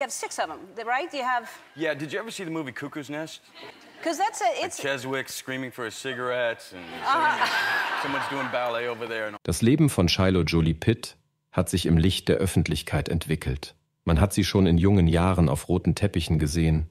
You have six of them, right? You have. Yeah. Did you ever see the movie Cuckoo's Nest? Because that's a. It's. Like Cheswick screaming for his cigarettes and uh-huh. someone's doing ballet over there. And... Das Leben von Shiloh Jolie Pitt hat sich im Licht der Öffentlichkeit entwickelt. Man hat sie schon in jungen Jahren auf roten Teppichen gesehen.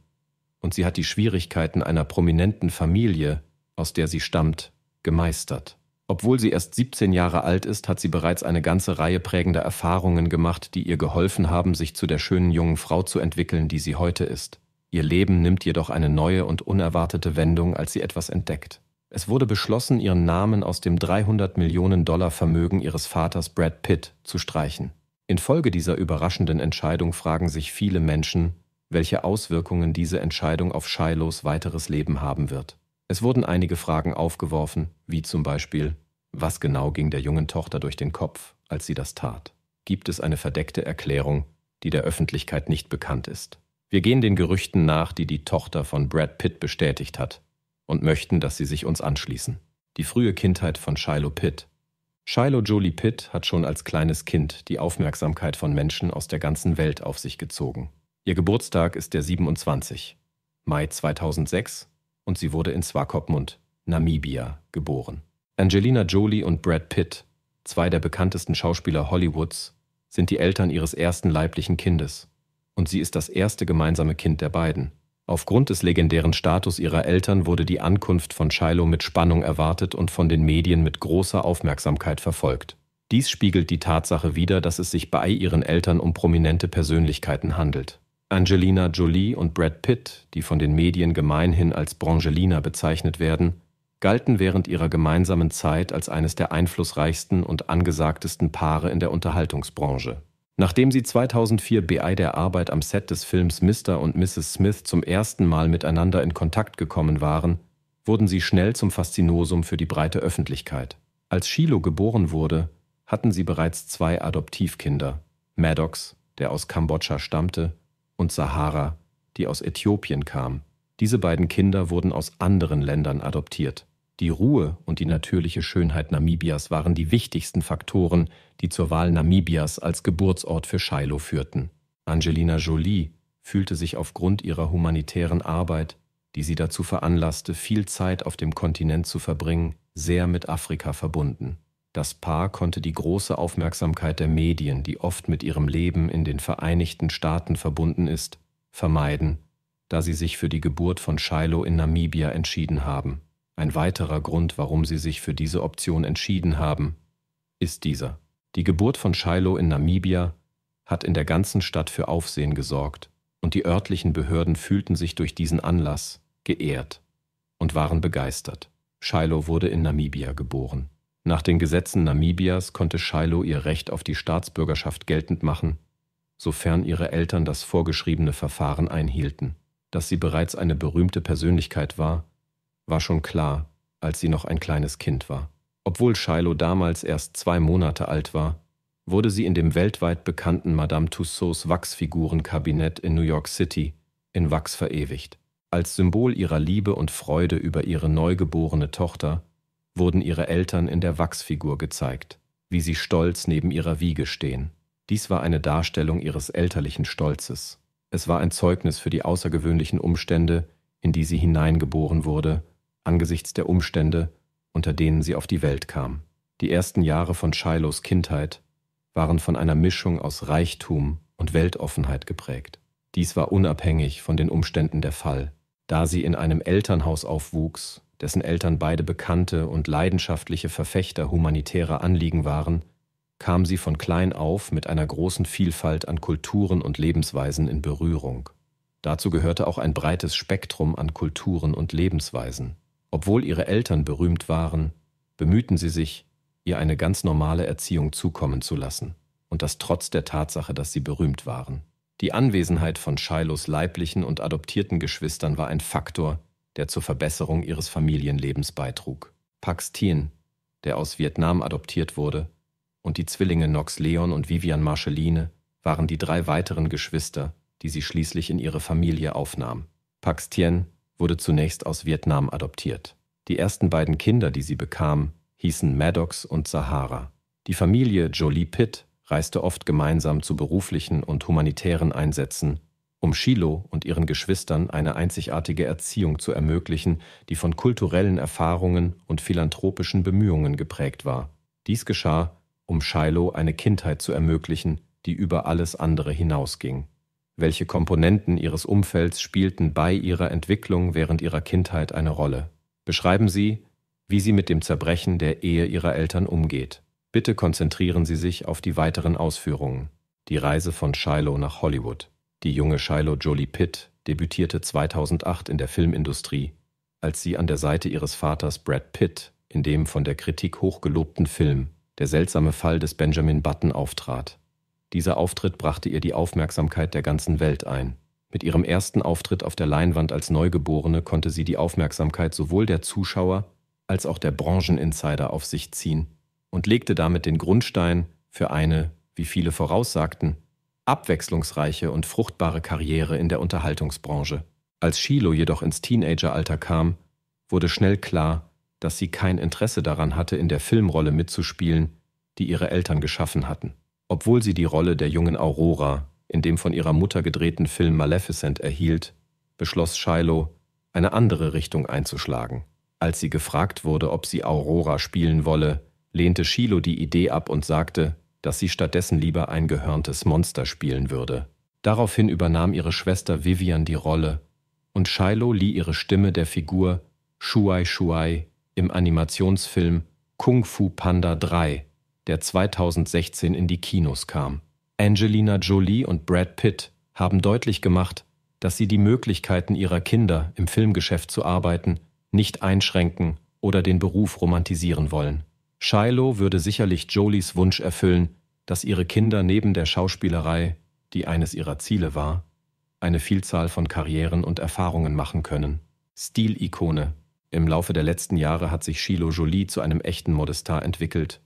Und sie hat die Schwierigkeiten einer prominenten Familie, aus der sie stammt, gemeistert. Obwohl sie erst 17 Jahre alt ist, hat sie bereits eine ganze Reihe prägender Erfahrungen gemacht, die ihr geholfen haben, sich zu der schönen jungen Frau zu entwickeln, die sie heute ist. Ihr Leben nimmt jedoch eine neue und unerwartete Wendung, als sie etwas entdeckt. Es wurde beschlossen, ihren Namen aus dem 300 Millionen Dollar Vermögen ihres Vaters Brad Pitt zu streichen. Infolge dieser überraschenden Entscheidung fragen sich viele Menschen, welche Auswirkungen diese Entscheidung auf Shilohs weiteres Leben haben wird. Es wurden einige Fragen aufgeworfen, wie zum Beispiel, was genau ging der jungen Tochter durch den Kopf, als sie das tat? Gibt es eine verdeckte Erklärung, die der Öffentlichkeit nicht bekannt ist? Wir gehen den Gerüchten nach, die die Tochter von Brad Pitt bestätigt hat, und möchten, dass sie sich uns anschließen. Die frühe Kindheit von Shiloh Pitt. Shiloh Jolie Pitt hat schon als kleines Kind die Aufmerksamkeit von Menschen aus der ganzen Welt auf sich gezogen. Ihr Geburtstag ist der 27. Mai 2006 und sie wurde in Swakopmund, Namibia, geboren. Angelina Jolie und Brad Pitt, zwei der bekanntesten Schauspieler Hollywoods, sind die Eltern ihres ersten leiblichen Kindes. Und sie ist das erste gemeinsame Kind der beiden. Aufgrund des legendären Status ihrer Eltern wurde die Ankunft von Shiloh mit Spannung erwartet und von den Medien mit großer Aufmerksamkeit verfolgt. Dies spiegelt die Tatsache wider, dass es sich bei ihren Eltern um prominente Persönlichkeiten handelt. Angelina Jolie und Brad Pitt, die von den Medien gemeinhin als Brangelina bezeichnet werden, galten während ihrer gemeinsamen Zeit als eines der einflussreichsten und angesagtesten Paare in der Unterhaltungsbranche. Nachdem sie 2004 bei der Arbeit am Set des Films Mr. und Mrs. Smith zum ersten Mal miteinander in Kontakt gekommen waren, wurden sie schnell zum Faszinosum für die breite Öffentlichkeit. Als Shiloh geboren wurde, hatten sie bereits zwei Adoptivkinder, Maddox, der aus Kambodscha stammte, und Sahara, die aus Äthiopien kam. Diese beiden Kinder wurden aus anderen Ländern adoptiert. Die Ruhe und die natürliche Schönheit Namibias waren die wichtigsten Faktoren, die zur Wahl Namibias als Geburtsort für Shiloh führten. Angelina Jolie fühlte sich aufgrund ihrer humanitären Arbeit, die sie dazu veranlasste, viel Zeit auf dem Kontinent zu verbringen, sehr mit Afrika verbunden. Das Paar konnte die große Aufmerksamkeit der Medien, die oft mit ihrem Leben in den Vereinigten Staaten verbunden ist, vermeiden, da sie sich für die Geburt von Shiloh in Namibia entschieden haben. Ein weiterer Grund, warum sie sich für diese Option entschieden haben, ist dieser. Die Geburt von Shiloh in Namibia hat in der ganzen Stadt für Aufsehen gesorgt, und die örtlichen Behörden fühlten sich durch diesen Anlass geehrt und waren begeistert. Shiloh wurde in Namibia geboren. Nach den Gesetzen Namibias konnte Shiloh ihr Recht auf die Staatsbürgerschaft geltend machen, sofern ihre Eltern das vorgeschriebene Verfahren einhielten. Dass sie bereits eine berühmte Persönlichkeit war, war schon klar, als sie noch ein kleines Kind war. Obwohl Shiloh damals erst zwei Monate alt war, wurde sie in dem weltweit bekannten Madame Tussauds Wachsfigurenkabinett in New York City in Wachs verewigt. Als Symbol ihrer Liebe und Freude über ihre neugeborene Tochter wurden ihre Eltern in der Wachsfigur gezeigt, wie sie stolz neben ihrer Wiege stehen. Dies war eine Darstellung ihres elterlichen Stolzes. Es war ein Zeugnis für die außergewöhnlichen Umstände, in die sie hineingeboren wurde, angesichts der Umstände, unter denen sie auf die Welt kam. Die ersten Jahre von Shilohs Kindheit waren von einer Mischung aus Reichtum und Weltoffenheit geprägt. Dies war unabhängig von den Umständen der Fall. Da sie in einem Elternhaus aufwuchs, dessen Eltern beide bekannte und leidenschaftliche Verfechter humanitärer Anliegen waren, kam sie von klein auf mit einer großen Vielfalt an Kulturen und Lebensweisen in Berührung. Dazu gehörte auch ein breites Spektrum an Kulturen und Lebensweisen. Obwohl ihre Eltern berühmt waren, bemühten sie sich, ihr eine ganz normale Erziehung zukommen zu lassen, und das trotz der Tatsache, dass sie berühmt waren. Die Anwesenheit von Shilohs leiblichen und adoptierten Geschwistern war ein Faktor, der zur Verbesserung ihres Familienlebens beitrug. Pax Thien, der aus Vietnam adoptiert wurde, und die Zwillinge Nox Leon und Vivian Marceline waren die drei weiteren Geschwister, die sie schließlich in ihre Familie aufnahm. Pax Thien wurde zunächst aus Vietnam adoptiert. Die ersten beiden Kinder, die sie bekam, hießen Maddox und Sahara. Die Familie Jolie Pitt reiste oft gemeinsam zu beruflichen und humanitären Einsätzen um Shiloh und ihren Geschwistern eine einzigartige Erziehung zu ermöglichen, die von kulturellen Erfahrungen und philanthropischen Bemühungen geprägt war. Dies geschah, um Shiloh eine Kindheit zu ermöglichen, die über alles andere hinausging. Welche Komponenten ihres Umfelds spielten bei ihrer Entwicklung während ihrer Kindheit eine Rolle? Beschreiben Sie, wie sie mit dem Zerbrechen der Ehe ihrer Eltern umgeht. Bitte konzentrieren Sie sich auf die weiteren Ausführungen. Die Reise von Shiloh nach Hollywood. Die junge Shiloh Jolie Pitt debütierte 2008 in der Filmindustrie, als sie an der Seite ihres Vaters Brad Pitt in dem von der Kritik hochgelobten Film Der seltsame Fall des Benjamin Button auftrat. Dieser Auftritt brachte ihr die Aufmerksamkeit der ganzen Welt ein. Mit ihrem ersten Auftritt auf der Leinwand als Neugeborene konnte sie die Aufmerksamkeit sowohl der Zuschauer als auch der Brancheninsider auf sich ziehen und legte damit den Grundstein für eine, wie viele voraussagten, abwechslungsreiche und fruchtbare Karriere in der Unterhaltungsbranche. Als Shiloh jedoch ins Teenageralter kam, wurde schnell klar, dass sie kein Interesse daran hatte, in der Filmrolle mitzuspielen, die ihre Eltern geschaffen hatten. Obwohl sie die Rolle der jungen Aurora in dem von ihrer Mutter gedrehten Film Maleficent erhielt, beschloss Shiloh, eine andere Richtung einzuschlagen. Als sie gefragt wurde, ob sie Aurora spielen wolle, lehnte Shiloh die Idee ab und sagte, dass sie stattdessen lieber ein gehörntes Monster spielen würde. Daraufhin übernahm ihre Schwester Vivian die Rolle und Shiloh lieh ihre Stimme der Figur Shuai Shuai im Animationsfilm Kung Fu Panda 3, der 2016 in die Kinos kam. Angelina Jolie und Brad Pitt haben deutlich gemacht, dass sie die Möglichkeiten ihrer Kinder, im Filmgeschäft zu arbeiten, nicht einschränken oder den Beruf romantisieren wollen. Shiloh würde sicherlich Jolies Wunsch erfüllen, dass ihre Kinder neben der Schauspielerei, die eines ihrer Ziele war, eine Vielzahl von Karrieren und Erfahrungen machen können. Stilikone. Im Laufe der letzten Jahre hat sich Shiloh Jolie zu einem echten Modestar entwickelt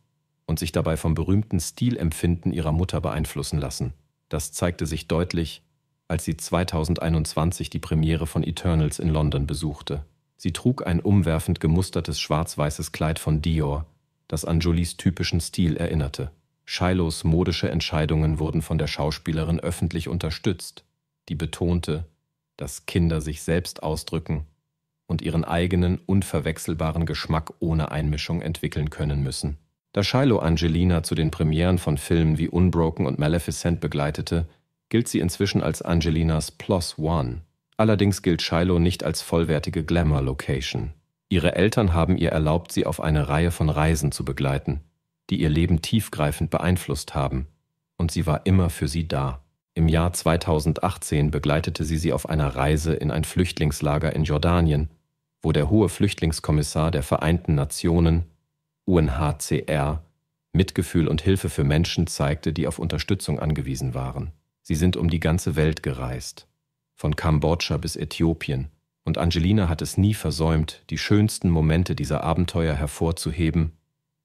und sich dabei vom berühmten Stilempfinden ihrer Mutter beeinflussen lassen. Das zeigte sich deutlich, als sie 2021 die Premiere von Eternals in London besuchte. Sie trug ein umwerfend gemustertes schwarz-weißes Kleid von Dior, das an Jolies typischen Stil erinnerte. Shilohs modische Entscheidungen wurden von der Schauspielerin öffentlich unterstützt, die betonte, dass Kinder sich selbst ausdrücken und ihren eigenen unverwechselbaren Geschmack ohne Einmischung entwickeln können müssen. Da Shiloh Angelina zu den Premieren von Filmen wie Unbroken und Maleficent begleitete, gilt sie inzwischen als Angelinas Plus One. Allerdings gilt Shiloh nicht als vollwertige Glamour-Location. Ihre Eltern haben ihr erlaubt, sie auf eine Reihe von Reisen zu begleiten, die ihr Leben tiefgreifend beeinflusst haben. Und sie war immer für sie da. Im Jahr 2018 begleitete sie sie auf einer Reise in ein Flüchtlingslager in Jordanien, wo der hohe Flüchtlingskommissar der Vereinten Nationen, UNHCR, Mitgefühl und Hilfe für Menschen zeigte, die auf Unterstützung angewiesen waren. Sie sind um die ganze Welt gereist, von Kambodscha bis Äthiopien, und Angelina hat es nie versäumt, die schönsten Momente dieser Abenteuer hervorzuheben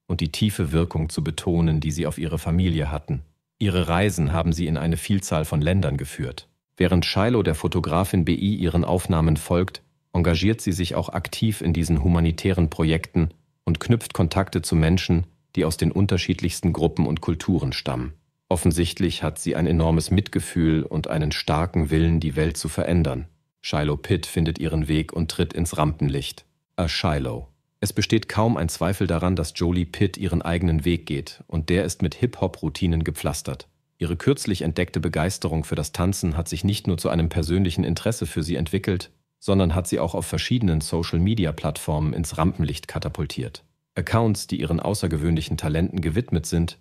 und die tiefe Wirkung zu betonen, die sie auf ihre Familie hatten. Ihre Reisen haben sie in eine Vielzahl von Ländern geführt. Während Shiloh der Fotografin BI ihren Aufnahmen folgt, engagiert sie sich auch aktiv in diesen humanitären Projekten und knüpft Kontakte zu Menschen, die aus den unterschiedlichsten Gruppen und Kulturen stammen. Offensichtlich hat sie ein enormes Mitgefühl und einen starken Willen, die Welt zu verändern. Shiloh Pitt findet ihren Weg und tritt ins Rampenlicht. A Shiloh. Es besteht kaum ein Zweifel daran, dass Jolie Pitt ihren eigenen Weg geht, und der ist mit Hip-Hop-Routinen gepflastert. Ihre kürzlich entdeckte Begeisterung für das Tanzen hat sich nicht nur zu einem persönlichen Interesse für sie entwickelt, sondern hat sie auch auf verschiedenen Social-Media-Plattformen ins Rampenlicht katapultiert. Accounts, die ihren außergewöhnlichen Talenten gewidmet sind,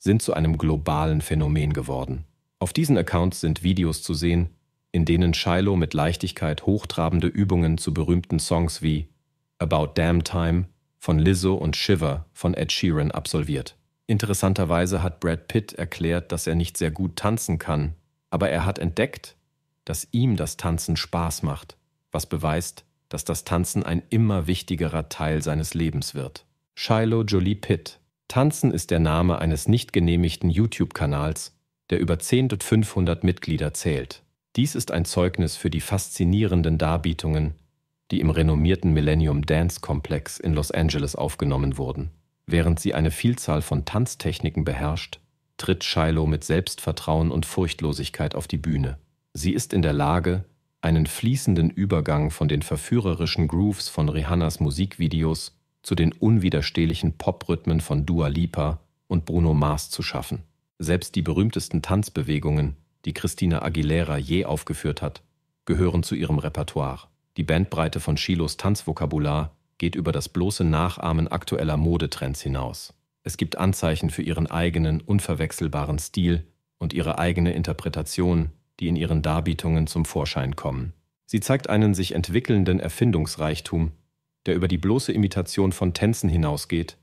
sind zu einem globalen Phänomen geworden. Auf diesen Accounts sind Videos zu sehen, in denen Shiloh mit Leichtigkeit hochtrabende Übungen zu berühmten Songs wie About Damn Time von Lizzo und Shiver von Ed Sheeran absolviert. Interessanterweise hat Brad Pitt erklärt, dass er nicht sehr gut tanzen kann, aber er hat entdeckt, dass ihm das Tanzen Spaß macht, was beweist, dass das Tanzen ein immer wichtigerer Teil seines Lebens wird. Shiloh Jolie Pitt Tanzen ist der Name eines nicht genehmigten YouTube-Kanals, der über 10.500 Mitglieder zählt. Dies ist ein Zeugnis für die faszinierenden Darbietungen, die im renommierten Millennium Dance Complex in Los Angeles aufgenommen wurden. Während sie eine Vielzahl von Tanztechniken beherrscht, tritt Shiloh mit Selbstvertrauen und Furchtlosigkeit auf die Bühne. Sie ist in der Lage, einen fließenden Übergang von den verführerischen Grooves von Rihannas Musikvideos zu den unwiderstehlichen Poprhythmen von Dua Lipa und Bruno Mars zu schaffen. Selbst die berühmtesten Tanzbewegungen, die Christina Aguilera je aufgeführt hat, gehören zu ihrem Repertoire. Die Bandbreite von Shilos Tanzvokabular geht über das bloße Nachahmen aktueller Modetrends hinaus. Es gibt Anzeichen für ihren eigenen, unverwechselbaren Stil und ihre eigene Interpretation, die in ihren Darbietungen zum Vorschein kommen. Sie zeigt einen sich entwickelnden Erfindungsreichtum, der über die bloße Imitation von Tänzen hinausgeht,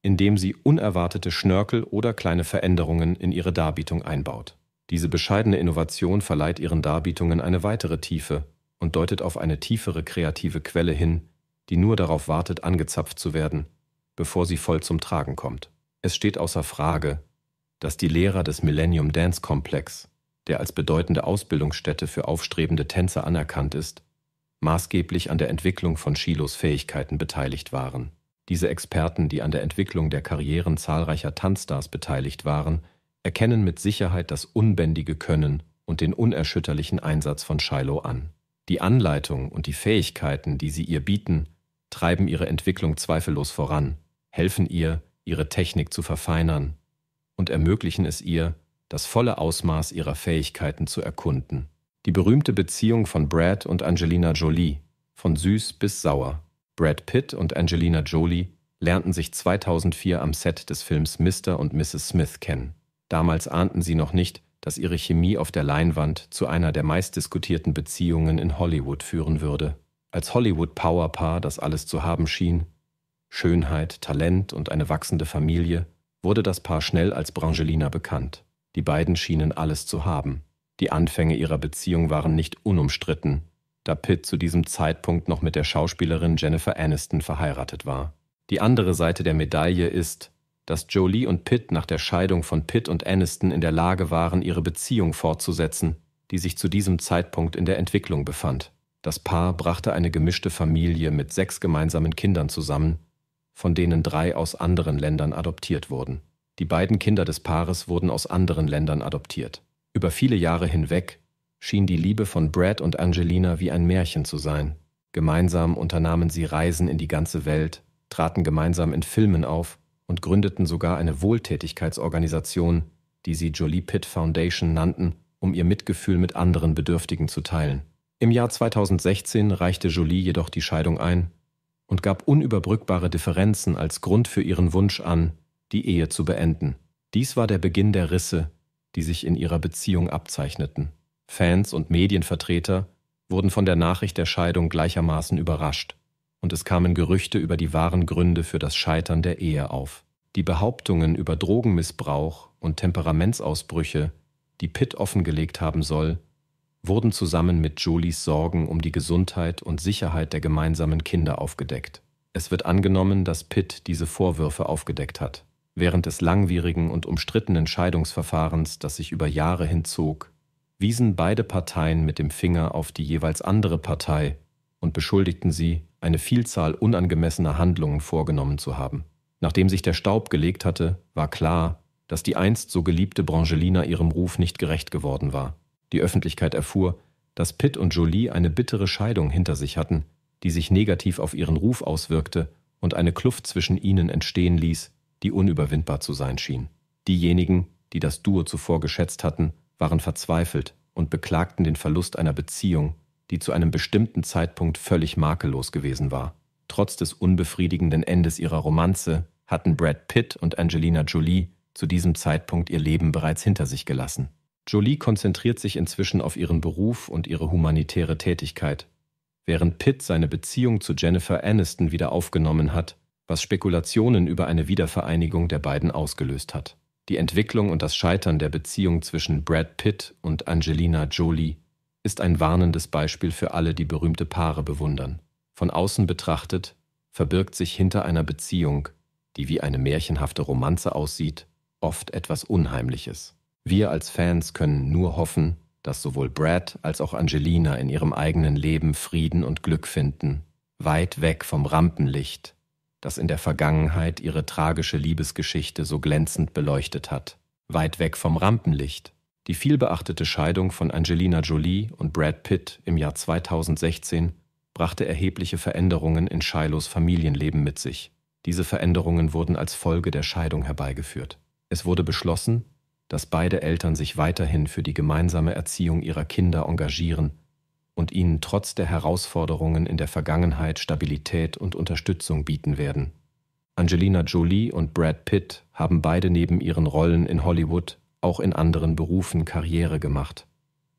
indem sie unerwartete Schnörkel oder kleine Veränderungen in ihre Darbietung einbaut. Diese bescheidene Innovation verleiht ihren Darbietungen eine weitere Tiefe und deutet auf eine tiefere kreative Quelle hin, die nur darauf wartet, angezapft zu werden, bevor sie voll zum Tragen kommt. Es steht außer Frage, dass die Lehrer des Millennium Dance Complex, der als bedeutende Ausbildungsstätte für aufstrebende Tänzer anerkannt ist, maßgeblich an der Entwicklung von Shilos Fähigkeiten beteiligt waren. Diese Experten, die an der Entwicklung der Karrieren zahlreicher Tanzstars beteiligt waren, erkennen mit Sicherheit das unbändige Können und den unerschütterlichen Einsatz von Shiloh an. Die Anleitung und die Fähigkeiten, die sie ihr bieten, treiben ihre Entwicklung zweifellos voran, helfen ihr, ihre Technik zu verfeinern und ermöglichen es ihr, das volle Ausmaß ihrer Fähigkeiten zu erkunden. Die berühmte Beziehung von Brad und Angelina Jolie, von süß bis sauer. Brad Pitt und Angelina Jolie lernten sich 2004 am Set des Films Mr. und Mrs. Smith kennen. Damals ahnten sie noch nicht, dass ihre Chemie auf der Leinwand zu einer der meistdiskutierten Beziehungen in Hollywood führen würde. Als Hollywood-Powerpaar, das alles zu haben schien, Schönheit, Talent und eine wachsende Familie, wurde das Paar schnell als Brangelina bekannt. Die beiden schienen alles zu haben. Die Anfänge ihrer Beziehung waren nicht unumstritten, da Pitt zu diesem Zeitpunkt noch mit der Schauspielerin Jennifer Aniston verheiratet war. Die andere Seite der Medaille ist, dass Jolie und Pitt nach der Scheidung von Pitt und Aniston in der Lage waren, ihre Beziehung fortzusetzen, die sich zu diesem Zeitpunkt in der Entwicklung befand. Das Paar brachte eine gemischte Familie mit sechs gemeinsamen Kindern zusammen, von denen drei aus anderen Ländern adoptiert wurden. Die beiden Kinder des Paares wurden aus anderen Ländern adoptiert. Über viele Jahre hinweg schien die Liebe von Brad und Angelina wie ein Märchen zu sein. Gemeinsam unternahmen sie Reisen in die ganze Welt, traten gemeinsam in Filmen auf und gründeten sogar eine Wohltätigkeitsorganisation, die sie Jolie Pitt Foundation nannten, um ihr Mitgefühl mit anderen Bedürftigen zu teilen. Im Jahr 2016 reichte Jolie jedoch die Scheidung ein und gab unüberbrückbare Differenzen als Grund für ihren Wunsch an, die Ehe zu beenden. Dies war der Beginn der Risse, die sich in ihrer Beziehung abzeichneten. Fans und Medienvertreter wurden von der Nachricht der Scheidung gleichermaßen überrascht und es kamen Gerüchte über die wahren Gründe für das Scheitern der Ehe auf. Die Behauptungen über Drogenmissbrauch und Temperamentsausbrüche, die Pitt offengelegt haben soll, wurden zusammen mit Jolies Sorgen um die Gesundheit und Sicherheit der gemeinsamen Kinder aufgedeckt. Es wird angenommen, dass Pitt diese Vorwürfe aufgedeckt hat. Während des langwierigen und umstrittenen Scheidungsverfahrens, das sich über Jahre hinzog, wiesen beide Parteien mit dem Finger auf die jeweils andere Partei und beschuldigten sie, eine Vielzahl unangemessener Handlungen vorgenommen zu haben. Nachdem sich der Staub gelegt hatte, war klar, dass die einst so geliebte Brangelina ihrem Ruf nicht gerecht geworden war. Die Öffentlichkeit erfuhr, dass Pitt und Jolie eine bittere Scheidung hinter sich hatten, die sich negativ auf ihren Ruf auswirkte und eine Kluft zwischen ihnen entstehen ließ, die unüberwindbar zu sein schien. Diejenigen, die das Duo zuvor geschätzt hatten, waren verzweifelt und beklagten den Verlust einer Beziehung, die zu einem bestimmten Zeitpunkt völlig makellos gewesen war. Trotz des unbefriedigenden Endes ihrer Romanze hatten Brad Pitt und Angelina Jolie zu diesem Zeitpunkt ihr Leben bereits hinter sich gelassen. Jolie konzentriert sich inzwischen auf ihren Beruf und ihre humanitäre Tätigkeit, während Pitt seine Beziehung zu Jennifer Aniston wieder aufgenommen hat, was Spekulationen über eine Wiedervereinigung der beiden ausgelöst hat. Die Entwicklung und das Scheitern der Beziehung zwischen Brad Pitt und Angelina Jolie ist ein warnendes Beispiel für alle, die berühmte Paare bewundern. Von außen betrachtet verbirgt sich hinter einer Beziehung, die wie eine märchenhafte Romanze aussieht, oft etwas Unheimliches. Wir als Fans können nur hoffen, dass sowohl Brad als auch Angelina in ihrem eigenen Leben Frieden und Glück finden, weit weg vom Rampenlicht, das in der Vergangenheit ihre tragische Liebesgeschichte so glänzend beleuchtet hat, weit weg vom Rampenlicht, die vielbeachtete Scheidung von Angelina Jolie und Brad Pitt im Jahr 2016 brachte erhebliche Veränderungen in Shilohs Familienleben mit sich. Diese Veränderungen wurden als Folge der Scheidung herbeigeführt. Es wurde beschlossen, dass beide Eltern sich weiterhin für die gemeinsame Erziehung ihrer Kinder engagieren und ihnen trotz der Herausforderungen in der Vergangenheit Stabilität und Unterstützung bieten werden. Angelina Jolie und Brad Pitt haben beide neben ihren Rollen in Hollywood auch in anderen Berufen Karriere gemacht.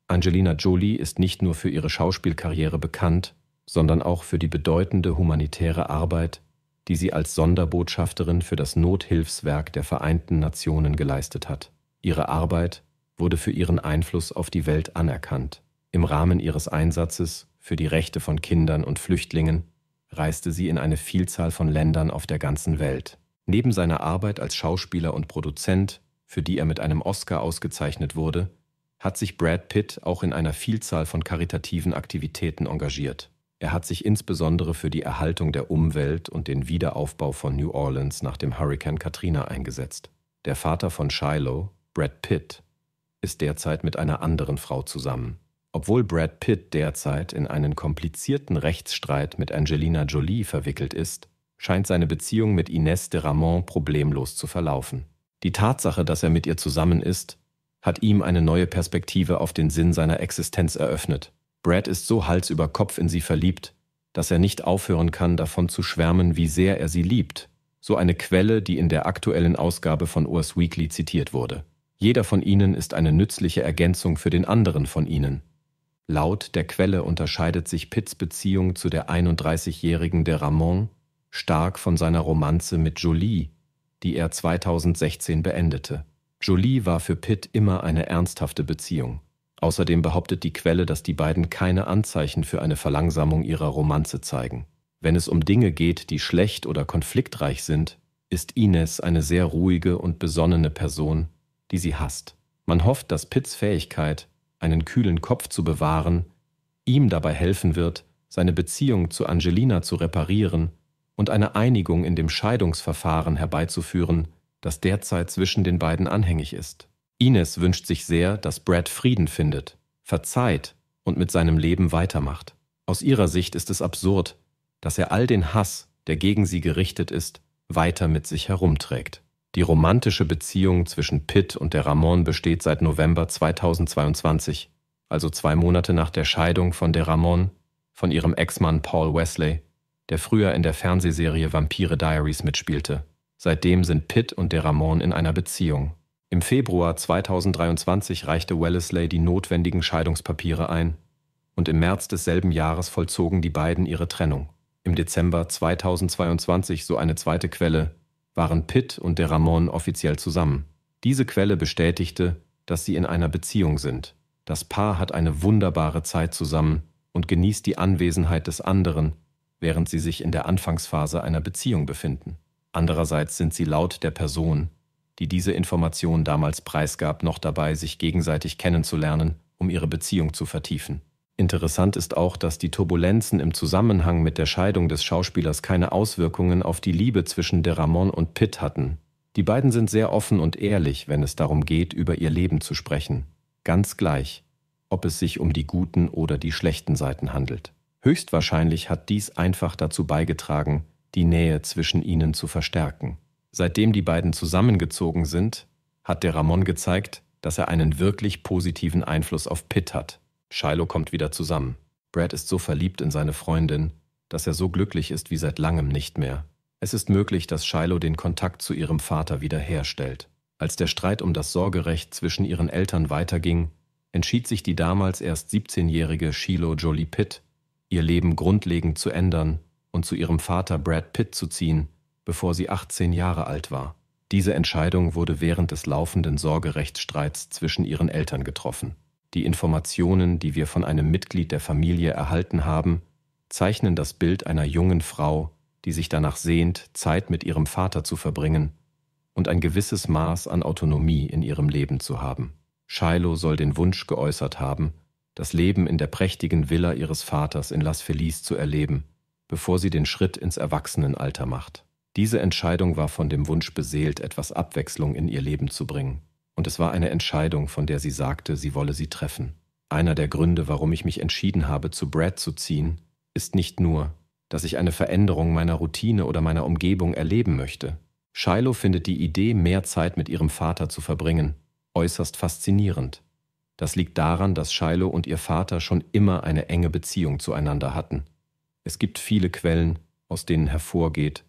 Angelina Jolie ist nicht nur für ihre Schauspielkarriere bekannt, sondern auch für die bedeutende humanitäre Arbeit, die sie als Sonderbotschafterin für das Nothilfswerk der Vereinten Nationen geleistet hat. Ihre Arbeit wurde für ihren Einfluss auf die Welt anerkannt. Im Rahmen ihres Einsatzes für die Rechte von Kindern und Flüchtlingen reiste sie in eine Vielzahl von Ländern auf der ganzen Welt. Neben seiner Arbeit als Schauspieler und Produzent für die er mit einem Oscar ausgezeichnet wurde, hat sich Brad Pitt auch in einer Vielzahl von karitativen Aktivitäten engagiert. Er hat sich insbesondere für die Erhaltung der Umwelt und den Wiederaufbau von New Orleans nach dem Hurrikan Katrina eingesetzt. Der Vater von Shiloh, Brad Pitt, ist derzeit mit einer anderen Frau zusammen. Obwohl Brad Pitt derzeit in einen komplizierten Rechtsstreit mit Angelina Jolie verwickelt ist, scheint seine Beziehung mit Ines de Ramon problemlos zu verlaufen. Die Tatsache, dass er mit ihr zusammen ist, hat ihm eine neue Perspektive auf den Sinn seiner Existenz eröffnet. Brad ist so Hals über Kopf in sie verliebt, dass er nicht aufhören kann, davon zu schwärmen, wie sehr er sie liebt. So eine Quelle, die in der aktuellen Ausgabe von Urs Weekly zitiert wurde. Jeder von ihnen ist eine nützliche Ergänzung für den anderen von ihnen. Laut der Quelle unterscheidet sich Pitts Beziehung zu der 31-jährigen de Ramon stark von seiner Romanze mit Jolie, die er 2016 beendete. Jolie war für Pitt immer eine ernsthafte Beziehung. Außerdem behauptet die Quelle, dass die beiden keine Anzeichen für eine Verlangsamung ihrer Romanze zeigen. Wenn es um Dinge geht, die schlecht oder konfliktreich sind, ist Ines eine sehr ruhige und besonnene Person, die sie hasst. Man hofft, dass Pitts Fähigkeit, einen kühlen Kopf zu bewahren, ihm dabei helfen wird, seine Beziehung zu Angelina zu reparieren und eine Einigung in dem Scheidungsverfahren herbeizuführen, das derzeit zwischen den beiden anhängig ist. Ines wünscht sich sehr, dass Brad Frieden findet, verzeiht und mit seinem Leben weitermacht. Aus ihrer Sicht ist es absurd, dass er all den Hass, der gegen sie gerichtet ist, weiter mit sich herumträgt. Die romantische Beziehung zwischen Pitt und der Ramon besteht seit November 2022, also zwei Monate nach der Scheidung von der Ramon, von ihrem Ex-Mann Paul Wesley, der früher in der Fernsehserie Vampire Diaries mitspielte. Seitdem sind Pitt und der Ramon in einer Beziehung. Im Februar 2023 reichte Wellesley die notwendigen Scheidungspapiere ein und im März desselben Jahres vollzogen die beiden ihre Trennung. Im Dezember 2022, so eine zweite Quelle, waren Pitt und der Ramon offiziell zusammen. Diese Quelle bestätigte, dass sie in einer Beziehung sind. Das Paar hat eine wunderbare Zeit zusammen und genießt die Anwesenheit des anderen, während sie sich in der Anfangsphase einer Beziehung befinden. Andererseits sind sie laut der Person, die diese Information damals preisgab, noch dabei, sich gegenseitig kennenzulernen, um ihre Beziehung zu vertiefen. Interessant ist auch, dass die Turbulenzen im Zusammenhang mit der Scheidung des Schauspielers keine Auswirkungen auf die Liebe zwischen de Ramon und Pitt hatten. Die beiden sind sehr offen und ehrlich, wenn es darum geht, über ihr Leben zu sprechen. Ganz gleich, ob es sich um die guten oder die schlechten Seiten handelt. Höchstwahrscheinlich hat dies einfach dazu beigetragen, die Nähe zwischen ihnen zu verstärken. Seitdem die beiden zusammengezogen sind, hat der Ramon gezeigt, dass er einen wirklich positiven Einfluss auf Pitt hat. Shiloh kommt wieder zusammen. Brad ist so verliebt in seine Freundin, dass er so glücklich ist wie seit langem nicht mehr. Es ist möglich, dass Shiloh den Kontakt zu ihrem Vater wiederherstellt. Als der Streit um das Sorgerecht zwischen ihren Eltern weiterging, entschied sich die damals erst 17-jährige Shiloh Jolie Pitt, ihr Leben grundlegend zu ändern und zu ihrem Vater Brad Pitt zu ziehen, bevor sie 18 Jahre alt war. Diese Entscheidung wurde während des laufenden Sorgerechtsstreits zwischen ihren Eltern getroffen. Die Informationen, die wir von einem Mitglied der Familie erhalten haben, zeichnen das Bild einer jungen Frau, die sich danach sehnt, Zeit mit ihrem Vater zu verbringen und ein gewisses Maß an Autonomie in ihrem Leben zu haben. Shiloh soll den Wunsch geäußert haben, das Leben in der prächtigen Villa ihres Vaters in Las Feliz zu erleben, bevor sie den Schritt ins Erwachsenenalter macht. Diese Entscheidung war von dem Wunsch beseelt, etwas Abwechslung in ihr Leben zu bringen. Und es war eine Entscheidung, von der sie sagte, sie wolle sie treffen. Einer der Gründe, warum ich mich entschieden habe, zu Brad zu ziehen, ist nicht nur, dass ich eine Veränderung meiner Routine oder meiner Umgebung erleben möchte. Shiloh findet die Idee, mehr Zeit mit ihrem Vater zu verbringen, äußerst faszinierend. Das liegt daran, dass Shiloh und ihr Vater schon immer eine enge Beziehung zueinander hatten. Es gibt viele Quellen, aus denen hervorgeht,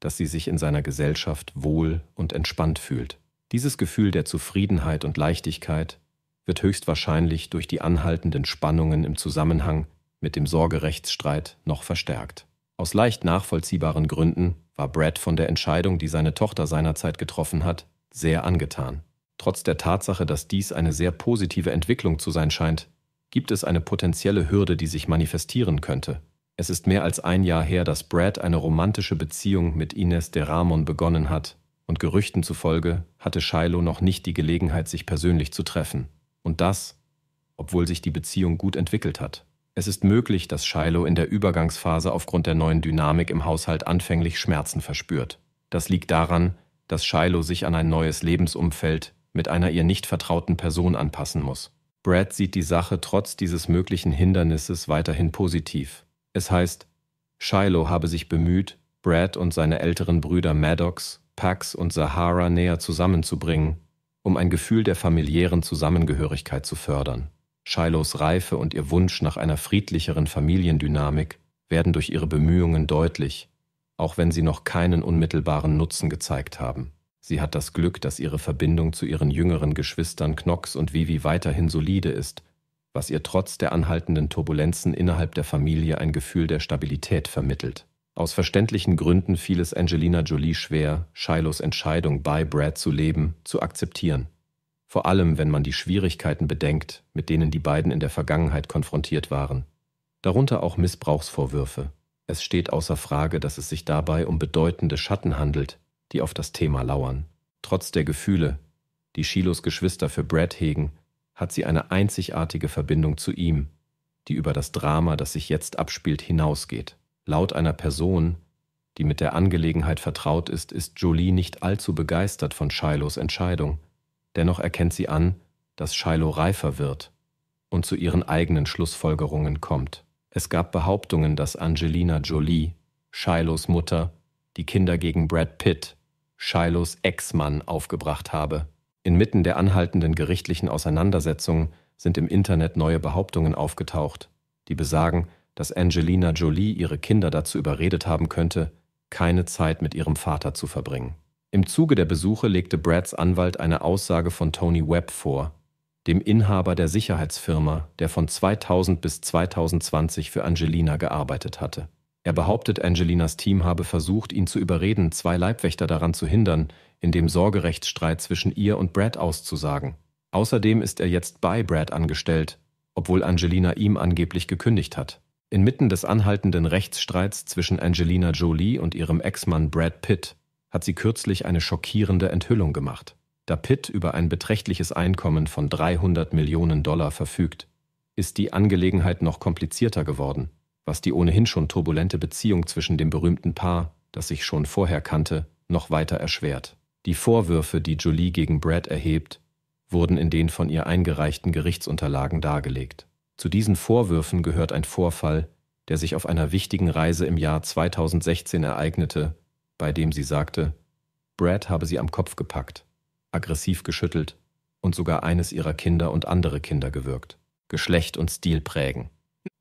dass sie sich in seiner Gesellschaft wohl und entspannt fühlt. Dieses Gefühl der Zufriedenheit und Leichtigkeit wird höchstwahrscheinlich durch die anhaltenden Spannungen im Zusammenhang mit dem Sorgerechtsstreit noch verstärkt. Aus leicht nachvollziehbaren Gründen war Brad von der Entscheidung, die seine Tochter seinerzeit getroffen hat, sehr angetan. Trotz der Tatsache, dass dies eine sehr positive Entwicklung zu sein scheint, gibt es eine potenzielle Hürde, die sich manifestieren könnte. Es ist mehr als ein Jahr her, dass Brad eine romantische Beziehung mit Ines de Ramon begonnen hat, und Gerüchten zufolge hatte Shiloh noch nicht die Gelegenheit, sich persönlich zu treffen. Und das, obwohl sich die Beziehung gut entwickelt hat. Es ist möglich, dass Shiloh in der Übergangsphase aufgrund der neuen Dynamik im Haushalt anfänglich Schmerzen verspürt. Das liegt daran, dass Shiloh sich an ein neues Lebensumfeld, mit einer ihr nicht vertrauten Person anpassen muss. Brad sieht die Sache trotz dieses möglichen Hindernisses weiterhin positiv. Es heißt, Shiloh habe sich bemüht, Brad und seine älteren Brüder Maddox, Pax und Sahara näher zusammenzubringen, um ein Gefühl der familiären Zusammengehörigkeit zu fördern. Shilohs Reife und ihr Wunsch nach einer friedlicheren Familiendynamik werden durch ihre Bemühungen deutlich, auch wenn sie noch keinen unmittelbaren Nutzen gezeigt haben. Sie hat das Glück, dass ihre Verbindung zu ihren jüngeren Geschwistern Knox und Vivi weiterhin solide ist, was ihr trotz der anhaltenden Turbulenzen innerhalb der Familie ein Gefühl der Stabilität vermittelt. Aus verständlichen Gründen fiel es Angelina Jolie schwer, Shilohs Entscheidung, bei Brad zu leben, zu akzeptieren. Vor allem, wenn man die Schwierigkeiten bedenkt, mit denen die beiden in der Vergangenheit konfrontiert waren. Darunter auch Missbrauchsvorwürfe. Es steht außer Frage, dass es sich dabei um bedeutende Schatten handelt, die auf das Thema lauern. Trotz der Gefühle, die Shilos Geschwister für Brad hegen, hat sie eine einzigartige Verbindung zu ihm, die über das Drama, das sich jetzt abspielt, hinausgeht. Laut einer Person, die mit der Angelegenheit vertraut ist, ist Jolie nicht allzu begeistert von Shilos Entscheidung. Dennoch erkennt sie an, dass Shiloh reifer wird und zu ihren eigenen Schlussfolgerungen kommt. Es gab Behauptungen, dass Angelina Jolie, Shilohs Mutter, die Kinder gegen Brad Pitt, Shilohs Ex-Mann, aufgebracht habe. Inmitten der anhaltenden gerichtlichen Auseinandersetzungen sind im Internet neue Behauptungen aufgetaucht, die besagen, dass Angelina Jolie ihre Kinder dazu überredet haben könnte, keine Zeit mit ihrem Vater zu verbringen. Im Zuge der Besuche legte Brads Anwalt eine Aussage von Tony Webb vor, dem Inhaber der Sicherheitsfirma, der von 2000 bis 2020 für Angelina gearbeitet hatte. Er behauptet, Angelinas Team habe versucht, ihn zu überreden, zwei Leibwächter daran zu hindern, in dem Sorgerechtsstreit zwischen ihr und Brad auszusagen. Außerdem ist er jetzt bei Brad angestellt, obwohl Angelina ihm angeblich gekündigt hat. Inmitten des anhaltenden Rechtsstreits zwischen Angelina Jolie und ihrem Ex-Mann Brad Pitt hat sie kürzlich eine schockierende Enthüllung gemacht. Da Pitt über ein beträchtliches Einkommen von 300 Millionen Dollar verfügt, ist die Angelegenheit noch komplizierter geworden was die ohnehin schon turbulente Beziehung zwischen dem berühmten Paar, das sich schon vorher kannte, noch weiter erschwert. Die Vorwürfe, die Jolie gegen Brad erhebt, wurden in den von ihr eingereichten Gerichtsunterlagen dargelegt. Zu diesen Vorwürfen gehört ein Vorfall, der sich auf einer wichtigen Reise im Jahr 2016 ereignete, bei dem sie sagte, Brad habe sie am Kopf gepackt, aggressiv geschüttelt und sogar eines ihrer Kinder und andere Kinder gewürgt. Geschlecht und Stil prägen.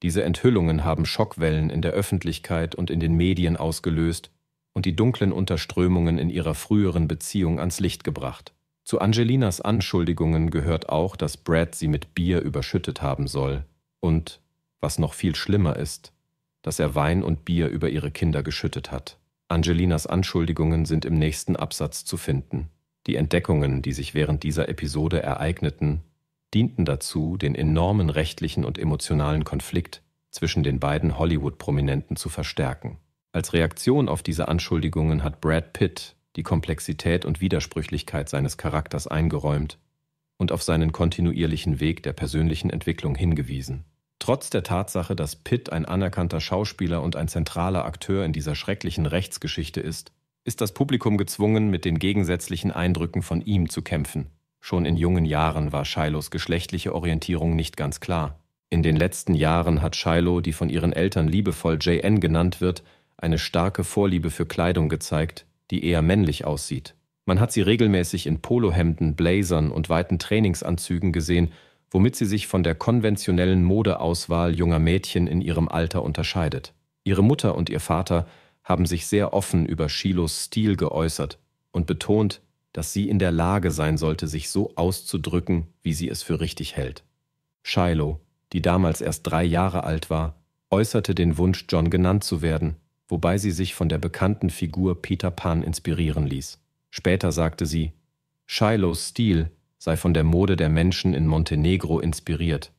Diese Enthüllungen haben Schockwellen in der Öffentlichkeit und in den Medien ausgelöst und die dunklen Unterströmungen in ihrer früheren Beziehung ans Licht gebracht. Zu Angelinas Anschuldigungen gehört auch, dass Brad sie mit Bier überschüttet haben soll und, was noch viel schlimmer ist, dass er Wein und Bier über ihre Kinder geschüttet hat. Angelinas Anschuldigungen sind im nächsten Absatz zu finden. Die Entdeckungen, die sich während dieser Episode ereigneten, dienten dazu, den enormen rechtlichen und emotionalen Konflikt zwischen den beiden Hollywood-Prominenten zu verstärken. Als Reaktion auf diese Anschuldigungen hat Brad Pitt die Komplexität und Widersprüchlichkeit seines Charakters eingeräumt und auf seinen kontinuierlichen Weg der persönlichen Entwicklung hingewiesen. Trotz der Tatsache, dass Pitt ein anerkannter Schauspieler und ein zentraler Akteur in dieser schrecklichen Rechtsgeschichte ist, ist das Publikum gezwungen, mit den gegensätzlichen Eindrücken von ihm zu kämpfen. Schon in jungen Jahren war Shilohs geschlechtliche Orientierung nicht ganz klar. In den letzten Jahren hat Shiloh, die von ihren Eltern liebevoll JN genannt wird, eine starke Vorliebe für Kleidung gezeigt, die eher männlich aussieht. Man hat sie regelmäßig in Polohemden, Blazern und weiten Trainingsanzügen gesehen, womit sie sich von der konventionellen Modeauswahl junger Mädchen in ihrem Alter unterscheidet. Ihre Mutter und ihr Vater haben sich sehr offen über Shilos Stil geäußert und betont, dass sie in der Lage sein sollte, sich so auszudrücken, wie sie es für richtig hält. Shiloh, die damals erst drei Jahre alt war, äußerte den Wunsch, John genannt zu werden, wobei sie sich von der bekannten Figur Peter Pan inspirieren ließ. Später sagte sie, Shilohs Stil sei von der Mode der Menschen in Montenegro inspiriert,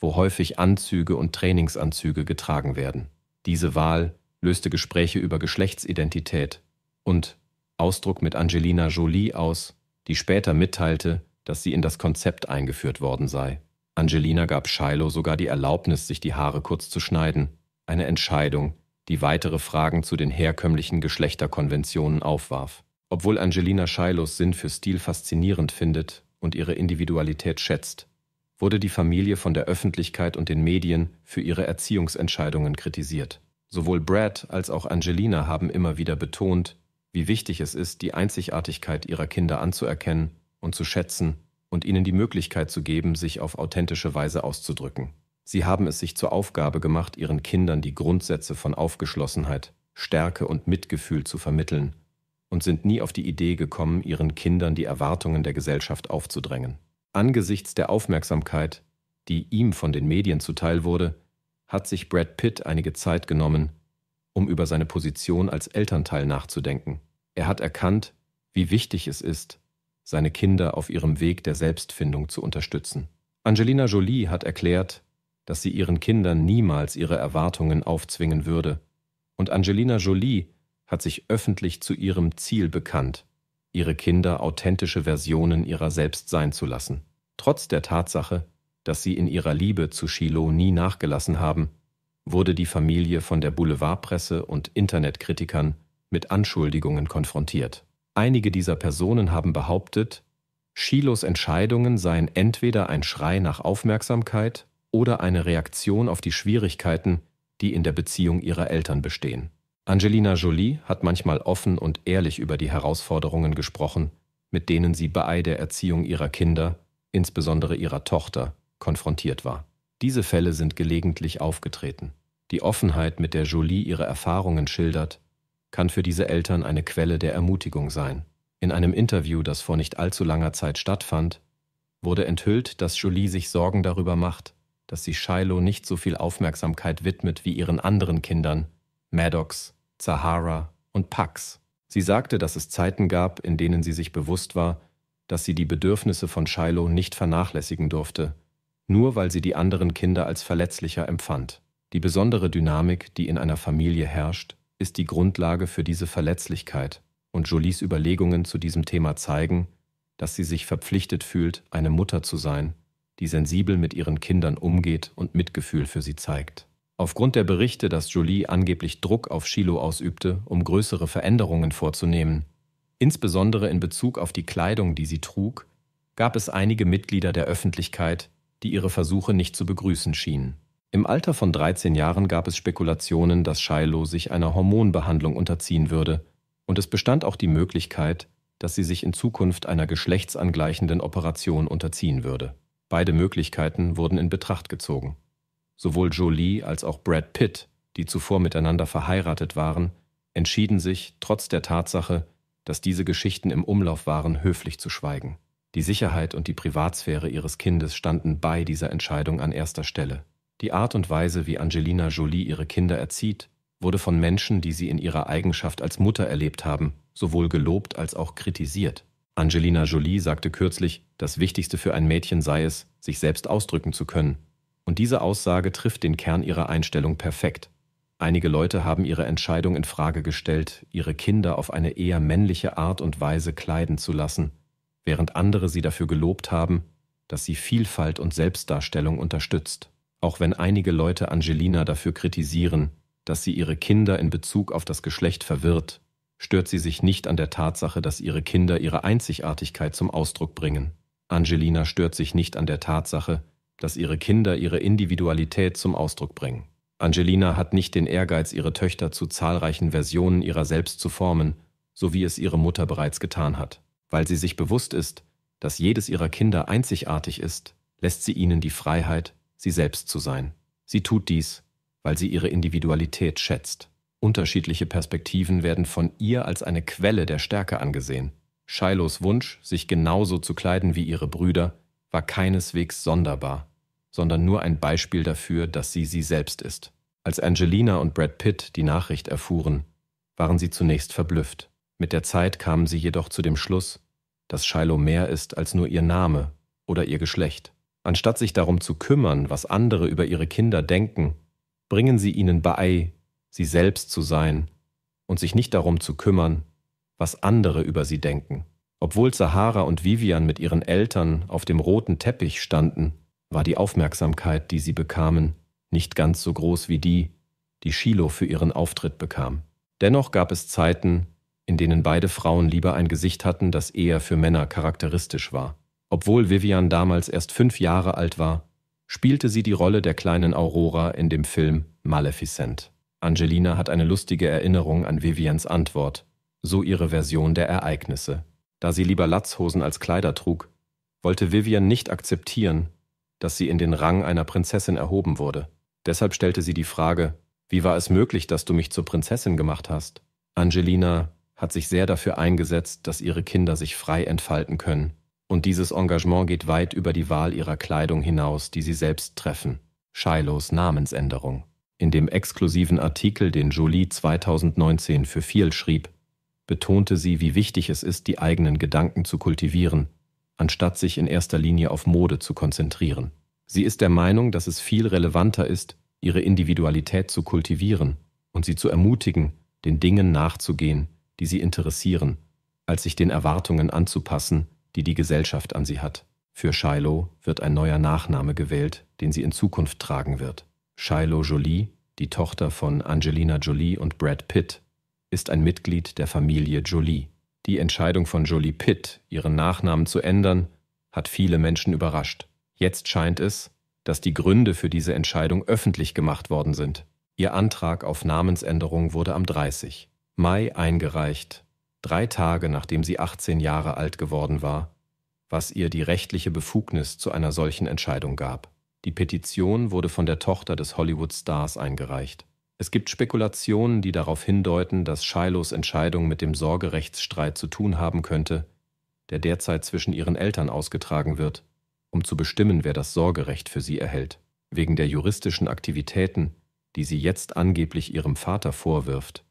wo häufig Anzüge und Trainingsanzüge getragen werden. Diese Wahl löste Gespräche über Geschlechtsidentität und Ausdruck mit Angelina Jolie aus, die später mitteilte, dass sie in das Konzept eingeführt worden sei. Angelina gab Shiloh sogar die Erlaubnis, sich die Haare kurz zu schneiden, eine Entscheidung, die weitere Fragen zu den herkömmlichen Geschlechterkonventionen aufwarf. Obwohl Angelina Shilohs Sinn für Stil faszinierend findet und ihre Individualität schätzt, wurde die Familie von der Öffentlichkeit und den Medien für ihre Erziehungsentscheidungen kritisiert. Sowohl Brad als auch Angelina haben immer wieder betont, wie wichtig es ist, die Einzigartigkeit ihrer Kinder anzuerkennen und zu schätzen und ihnen die Möglichkeit zu geben, sich auf authentische Weise auszudrücken. Sie haben es sich zur Aufgabe gemacht, ihren Kindern die Grundsätze von Aufgeschlossenheit, Stärke und Mitgefühl zu vermitteln und sind nie auf die Idee gekommen, ihren Kindern die Erwartungen der Gesellschaft aufzudrängen. Angesichts der Aufmerksamkeit, die ihm von den Medien zuteil wurde, hat sich Brad Pitt einige Zeit genommen, um über seine Position als Elternteil nachzudenken. Er hat erkannt, wie wichtig es ist, seine Kinder auf ihrem Weg der Selbstfindung zu unterstützen. Angelina Jolie hat erklärt, dass sie ihren Kindern niemals ihre Erwartungen aufzwingen würde. Und Angelina Jolie hat sich öffentlich zu ihrem Ziel bekannt, ihre Kinder authentische Versionen ihrer selbst sein zu lassen. Trotz der Tatsache, dass sie in ihrer Liebe zu Shiloh nie nachgelassen haben, wurde die Familie von der Boulevardpresse und Internetkritikern mit Anschuldigungen konfrontiert. Einige dieser Personen haben behauptet, Schilos Entscheidungen seien entweder ein Schrei nach Aufmerksamkeit oder eine Reaktion auf die Schwierigkeiten, die in der Beziehung ihrer Eltern bestehen. Angelina Jolie hat manchmal offen und ehrlich über die Herausforderungen gesprochen, mit denen sie bei der Erziehung ihrer Kinder, insbesondere ihrer Tochter, konfrontiert war. Diese Fälle sind gelegentlich aufgetreten. Die Offenheit, mit der Jolie ihre Erfahrungen schildert, kann für diese Eltern eine Quelle der Ermutigung sein. In einem Interview, das vor nicht allzu langer Zeit stattfand, wurde enthüllt, dass Jolie sich Sorgen darüber macht, dass sie Shiloh nicht so viel Aufmerksamkeit widmet wie ihren anderen Kindern, Maddox, Zahara und Pax. Sie sagte, dass es Zeiten gab, in denen sie sich bewusst war, dass sie die Bedürfnisse von Shiloh nicht vernachlässigen durfte nur weil sie die anderen Kinder als verletzlicher empfand. Die besondere Dynamik, die in einer Familie herrscht, ist die Grundlage für diese Verletzlichkeit, und Jolies Überlegungen zu diesem Thema zeigen, dass sie sich verpflichtet fühlt, eine Mutter zu sein, die sensibel mit ihren Kindern umgeht und Mitgefühl für sie zeigt. Aufgrund der Berichte, dass Jolie angeblich Druck auf Shiloh ausübte, um größere Veränderungen vorzunehmen, insbesondere in Bezug auf die Kleidung, die sie trug, gab es einige Mitglieder der Öffentlichkeit, die ihre Versuche nicht zu begrüßen schienen. Im Alter von 13 Jahren gab es Spekulationen, dass Shiloh sich einer Hormonbehandlung unterziehen würde, und es bestand auch die Möglichkeit, dass sie sich in Zukunft einer geschlechtsangleichenden Operation unterziehen würde. Beide Möglichkeiten wurden in Betracht gezogen. Sowohl Jolie als auch Brad Pitt, die zuvor miteinander verheiratet waren, entschieden sich, trotz der Tatsache, dass diese Geschichten im Umlauf waren, höflich zu schweigen. Die Sicherheit und die Privatsphäre ihres Kindes standen bei dieser Entscheidung an erster Stelle. Die Art und Weise, wie Angelina Jolie ihre Kinder erzieht, wurde von Menschen, die sie in ihrer Eigenschaft als Mutter erlebt haben, sowohl gelobt als auch kritisiert. Angelina Jolie sagte kürzlich, das Wichtigste für ein Mädchen sei es, sich selbst ausdrücken zu können. Und diese Aussage trifft den Kern ihrer Einstellung perfekt. Einige Leute haben ihre Entscheidung in Frage gestellt, ihre Kinder auf eine eher männliche Art und Weise kleiden zu lassen, während andere sie dafür gelobt haben, dass sie Vielfalt und Selbstdarstellung unterstützt. Auch wenn einige Leute Angelina dafür kritisieren, dass sie ihre Kinder in Bezug auf das Geschlecht verwirrt, stört sie sich nicht an der Tatsache, dass ihre Kinder ihre Einzigartigkeit zum Ausdruck bringen. Angelina stört sich nicht an der Tatsache, dass ihre Kinder ihre Individualität zum Ausdruck bringen. Angelina hat nicht den Ehrgeiz, ihre Töchter zu zahlreichen Versionen ihrer selbst zu formen, so wie es ihre Mutter bereits getan hat. Weil sie sich bewusst ist, dass jedes ihrer Kinder einzigartig ist, lässt sie ihnen die Freiheit, sie selbst zu sein. Sie tut dies, weil sie ihre Individualität schätzt. Unterschiedliche Perspektiven werden von ihr als eine Quelle der Stärke angesehen. Shilohs Wunsch, sich genauso zu kleiden wie ihre Brüder, war keineswegs sonderbar, sondern nur ein Beispiel dafür, dass sie sie selbst ist. Als Angelina und Brad Pitt die Nachricht erfuhren, waren sie zunächst verblüfft. Mit der Zeit kamen sie jedoch zu dem Schluss, dass Shiloh mehr ist als nur ihr Name oder ihr Geschlecht. Anstatt sich darum zu kümmern, was andere über ihre Kinder denken, bringen sie ihnen bei, sie selbst zu sein und sich nicht darum zu kümmern, was andere über sie denken. Obwohl Sahara und Vivian mit ihren Eltern auf dem roten Teppich standen, war die Aufmerksamkeit, die sie bekamen, nicht ganz so groß wie die, die Shiloh für ihren Auftritt bekam. Dennoch gab es Zeiten, in denen beide Frauen lieber ein Gesicht hatten, das eher für Männer charakteristisch war. Obwohl Vivian damals erst fünf Jahre alt war, spielte sie die Rolle der kleinen Aurora in dem Film Maleficent. Angelina hat eine lustige Erinnerung an Vivians Antwort, so ihre Version der Ereignisse. Da sie lieber Latzhosen als Kleider trug, wollte Vivian nicht akzeptieren, dass sie in den Rang einer Prinzessin erhoben wurde. Deshalb stellte sie die Frage, wie war es möglich, dass du mich zur Prinzessin gemacht hast? Angelina hat sich sehr dafür eingesetzt, dass ihre Kinder sich frei entfalten können. Und dieses Engagement geht weit über die Wahl ihrer Kleidung hinaus, die sie selbst treffen. Shilohs Namensänderung. In dem exklusiven Artikel, den Jolie 2019 für viel schrieb, betonte sie, wie wichtig es ist, die eigenen Gedanken zu kultivieren, anstatt sich in erster Linie auf Mode zu konzentrieren. Sie ist der Meinung, dass es viel relevanter ist, ihre Individualität zu kultivieren und sie zu ermutigen, den Dingen nachzugehen, die sie interessieren, als sich den Erwartungen anzupassen, die die Gesellschaft an sie hat. Für Shiloh wird ein neuer Nachname gewählt, den sie in Zukunft tragen wird. Shiloh Jolie, die Tochter von Angelina Jolie und Brad Pitt, ist ein Mitglied der Familie Jolie. Die Entscheidung von Jolie Pitt, ihren Nachnamen zu ändern, hat viele Menschen überrascht. Jetzt scheint es, dass die Gründe für diese Entscheidung öffentlich gemacht worden sind. Ihr Antrag auf Namensänderung wurde am 30. Mai eingereicht, drei Tage nachdem sie 18 Jahre alt geworden war, was ihr die rechtliche Befugnis zu einer solchen Entscheidung gab. Die Petition wurde von der Tochter des Hollywood-Stars eingereicht. Es gibt Spekulationen, die darauf hindeuten, dass Shilohs Entscheidung mit dem Sorgerechtsstreit zu tun haben könnte, der derzeit zwischen ihren Eltern ausgetragen wird, um zu bestimmen, wer das Sorgerecht für sie erhält. Wegen der juristischen Aktivitäten, die sie jetzt angeblich ihrem Vater vorwirft,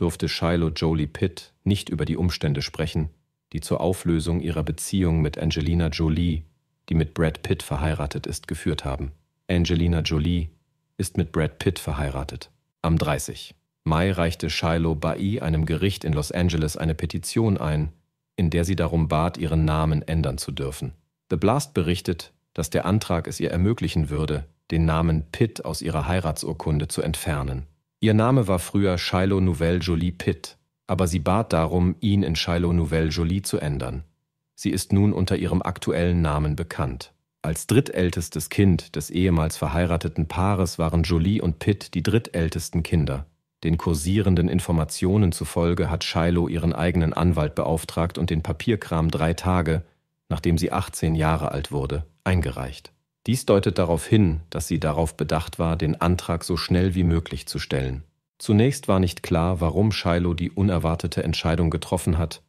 durfte Shiloh Jolie Pitt nicht über die Umstände sprechen, die zur Auflösung ihrer Beziehung mit Angelina Jolie, die mit Brad Pitt verheiratet ist, geführt haben. Angelina Jolie ist mit Brad Pitt verheiratet. Am 30. Mai reichte Shiloh Bai einem Gericht in Los Angeles eine Petition ein, in der sie darum bat, ihren Namen ändern zu dürfen. The Blast berichtet, dass der Antrag es ihr ermöglichen würde, den Namen Pitt aus ihrer Heiratsurkunde zu entfernen. Ihr Name war früher Shiloh Nouvelle Jolie Pitt, aber sie bat darum, ihn in Shiloh Nouvelle Jolie zu ändern. Sie ist nun unter ihrem aktuellen Namen bekannt. Als drittältestes Kind des ehemals verheirateten Paares waren Jolie und Pitt die drittältesten Kinder. Den kursierenden Informationen zufolge hat Shiloh ihren eigenen Anwalt beauftragt und den Papierkram drei Tage, nachdem sie 18 Jahre alt wurde, eingereicht. Dies deutet darauf hin, dass sie darauf bedacht war, den Antrag so schnell wie möglich zu stellen. Zunächst war nicht klar, warum Shiloh die unerwartete Entscheidung getroffen hat,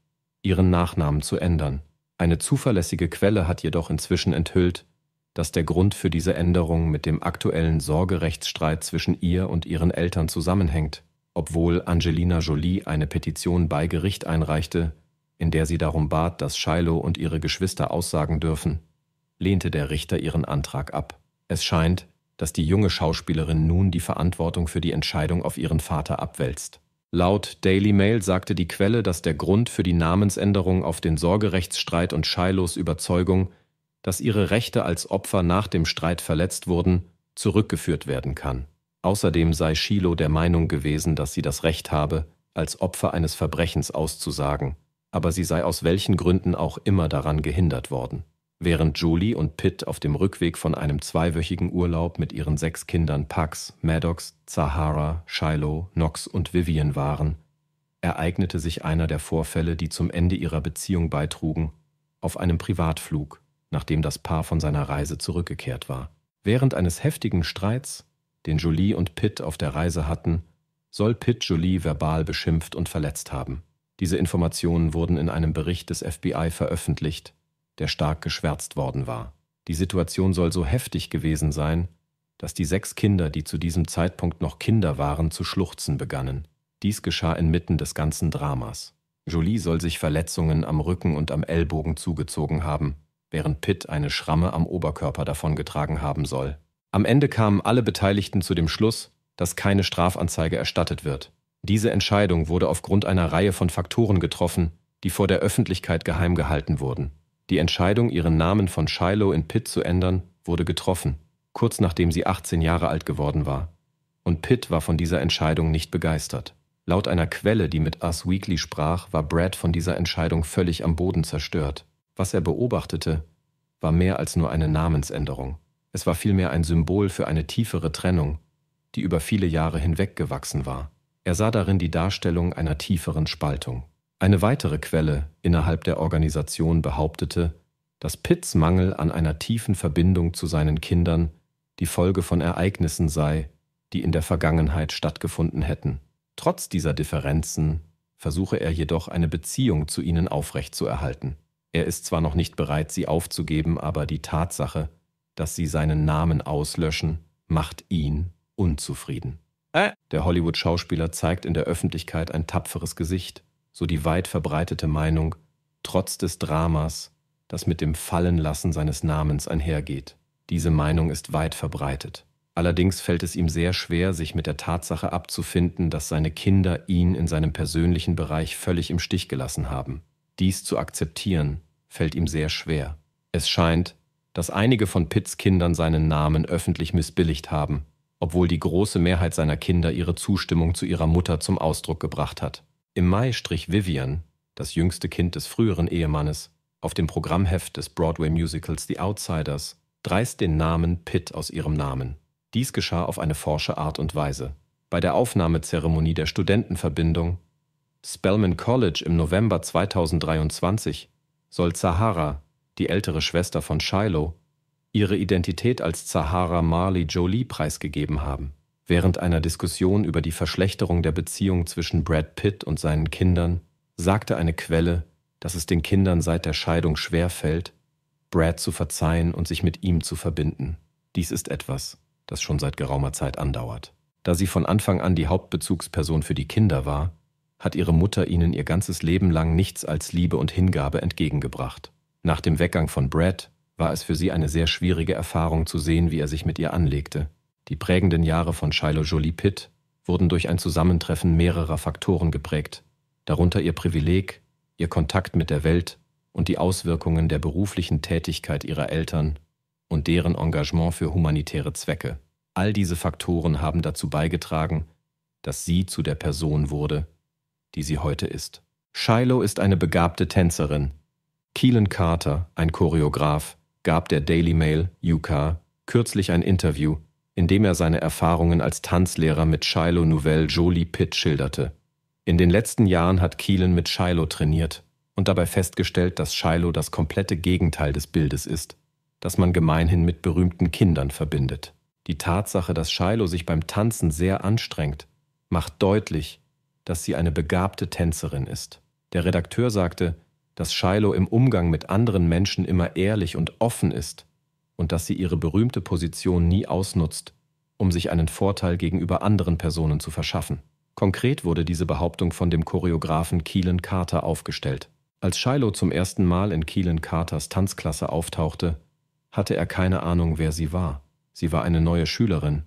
ihren Nachnamen zu ändern. Eine zuverlässige Quelle hat jedoch inzwischen enthüllt, dass der Grund für diese Änderung mit dem aktuellen Sorgerechtsstreit zwischen ihr und ihren Eltern zusammenhängt, obwohl Angelina Jolie eine Petition bei Gericht einreichte, in der sie darum bat, dass Shiloh und ihre Geschwister aussagen dürfen lehnte der Richter ihren Antrag ab. Es scheint, dass die junge Schauspielerin nun die Verantwortung für die Entscheidung auf ihren Vater abwälzt. Laut Daily Mail sagte die Quelle, dass der Grund für die Namensänderung auf den Sorgerechtsstreit und Shilohs Überzeugung, dass ihre Rechte als Opfer nach dem Streit verletzt wurden, zurückgeführt werden kann. Außerdem sei Shiloh der Meinung gewesen, dass sie das Recht habe, als Opfer eines Verbrechens auszusagen, aber sie sei aus welchen Gründen auch immer daran gehindert worden während Jolie und Pitt auf dem Rückweg von einem zweiwöchigen Urlaub mit ihren sechs Kindern Pax, Maddox, Zahara, Shiloh, Knox und Vivian waren, ereignete sich einer der Vorfälle, die zum Ende ihrer Beziehung beitrugen, auf einem Privatflug, nachdem das Paar von seiner Reise zurückgekehrt war. Während eines heftigen Streits, den Jolie und Pitt auf der Reise hatten, soll Pitt Jolie verbal beschimpft und verletzt haben. Diese Informationen wurden in einem Bericht des FBI veröffentlicht, der stark geschwärzt worden war. Die Situation soll so heftig gewesen sein, dass die sechs Kinder, die zu diesem Zeitpunkt noch Kinder waren, zu schluchzen begannen. Dies geschah inmitten des ganzen Dramas. Jolie soll sich Verletzungen am Rücken und am Ellbogen zugezogen haben, während Pitt eine Schramme am Oberkörper davongetragen haben soll. Am Ende kamen alle Beteiligten zu dem Schluss, dass keine Strafanzeige erstattet wird. Diese Entscheidung wurde aufgrund einer Reihe von Faktoren getroffen, die vor der Öffentlichkeit geheim gehalten wurden. Die Entscheidung, ihren Namen von Shiloh in Pitt zu ändern, wurde getroffen, kurz nachdem sie 18 Jahre alt geworden war. Und Pitt war von dieser Entscheidung nicht begeistert. Laut einer Quelle, die mit Us Weekly sprach, war Brad von dieser Entscheidung völlig am Boden zerstört. Was er beobachtete, war mehr als nur eine Namensänderung. Es war vielmehr ein Symbol für eine tiefere Trennung, die über viele Jahre hinweg gewachsen war. Er sah darin die Darstellung einer tieferen Spaltung. Eine weitere Quelle innerhalb der Organisation behauptete, dass Pitts Mangel an einer tiefen Verbindung zu seinen Kindern die Folge von Ereignissen sei, die in der Vergangenheit stattgefunden hätten. Trotz dieser Differenzen versuche er jedoch eine Beziehung zu ihnen aufrechtzuerhalten. Er ist zwar noch nicht bereit, sie aufzugeben, aber die Tatsache, dass sie seinen Namen auslöschen, macht ihn unzufrieden. Äh. Der Hollywood-Schauspieler zeigt in der Öffentlichkeit ein tapferes Gesicht, so die weit verbreitete Meinung, trotz des Dramas, das mit dem Fallenlassen seines Namens einhergeht. Diese Meinung ist weit verbreitet. Allerdings fällt es ihm sehr schwer, sich mit der Tatsache abzufinden, dass seine Kinder ihn in seinem persönlichen Bereich völlig im Stich gelassen haben. Dies zu akzeptieren, fällt ihm sehr schwer. Es scheint, dass einige von Pitts Kindern seinen Namen öffentlich missbilligt haben, obwohl die große Mehrheit seiner Kinder ihre Zustimmung zu ihrer Mutter zum Ausdruck gebracht hat. Im Mai strich Vivian, das jüngste Kind des früheren Ehemannes, auf dem Programmheft des Broadway-Musicals The Outsiders dreist den Namen Pitt aus ihrem Namen. Dies geschah auf eine forsche Art und Weise. Bei der Aufnahmezeremonie der Studentenverbindung Spelman College im November 2023 soll Zahara, die ältere Schwester von Shiloh, ihre Identität als Zahara Marley Jolie preisgegeben haben. Während einer Diskussion über die Verschlechterung der Beziehung zwischen Brad Pitt und seinen Kindern sagte eine Quelle, dass es den Kindern seit der Scheidung schwer fällt, Brad zu verzeihen und sich mit ihm zu verbinden. Dies ist etwas, das schon seit geraumer Zeit andauert. Da sie von Anfang an die Hauptbezugsperson für die Kinder war, hat ihre Mutter ihnen ihr ganzes Leben lang nichts als Liebe und Hingabe entgegengebracht. Nach dem Weggang von Brad war es für sie eine sehr schwierige Erfahrung zu sehen, wie er sich mit ihr anlegte. Die prägenden Jahre von Shiloh Jolie Pitt wurden durch ein Zusammentreffen mehrerer Faktoren geprägt, darunter ihr Privileg, ihr Kontakt mit der Welt und die Auswirkungen der beruflichen Tätigkeit ihrer Eltern und deren Engagement für humanitäre Zwecke. All diese Faktoren haben dazu beigetragen, dass sie zu der Person wurde, die sie heute ist. Shiloh ist eine begabte Tänzerin. Keelan Carter, ein Choreograf, gab der Daily Mail, UK, kürzlich ein Interview, indem er seine Erfahrungen als Tanzlehrer mit Shiloh Nouvelle Jolie Pitt schilderte. In den letzten Jahren hat Keelan mit Shiloh trainiert und dabei festgestellt, dass Shiloh das komplette Gegenteil des Bildes ist, das man gemeinhin mit berühmten Kindern verbindet. Die Tatsache, dass Shiloh sich beim Tanzen sehr anstrengt, macht deutlich, dass sie eine begabte Tänzerin ist. Der Redakteur sagte, dass Shiloh im Umgang mit anderen Menschen immer ehrlich und offen ist und dass sie ihre berühmte Position nie ausnutzt, um sich einen Vorteil gegenüber anderen Personen zu verschaffen. Konkret wurde diese Behauptung von dem Choreografen Keelan Carter aufgestellt. Als Shiloh zum ersten Mal in Keelan Carters Tanzklasse auftauchte, hatte er keine Ahnung, wer sie war. Sie war eine neue Schülerin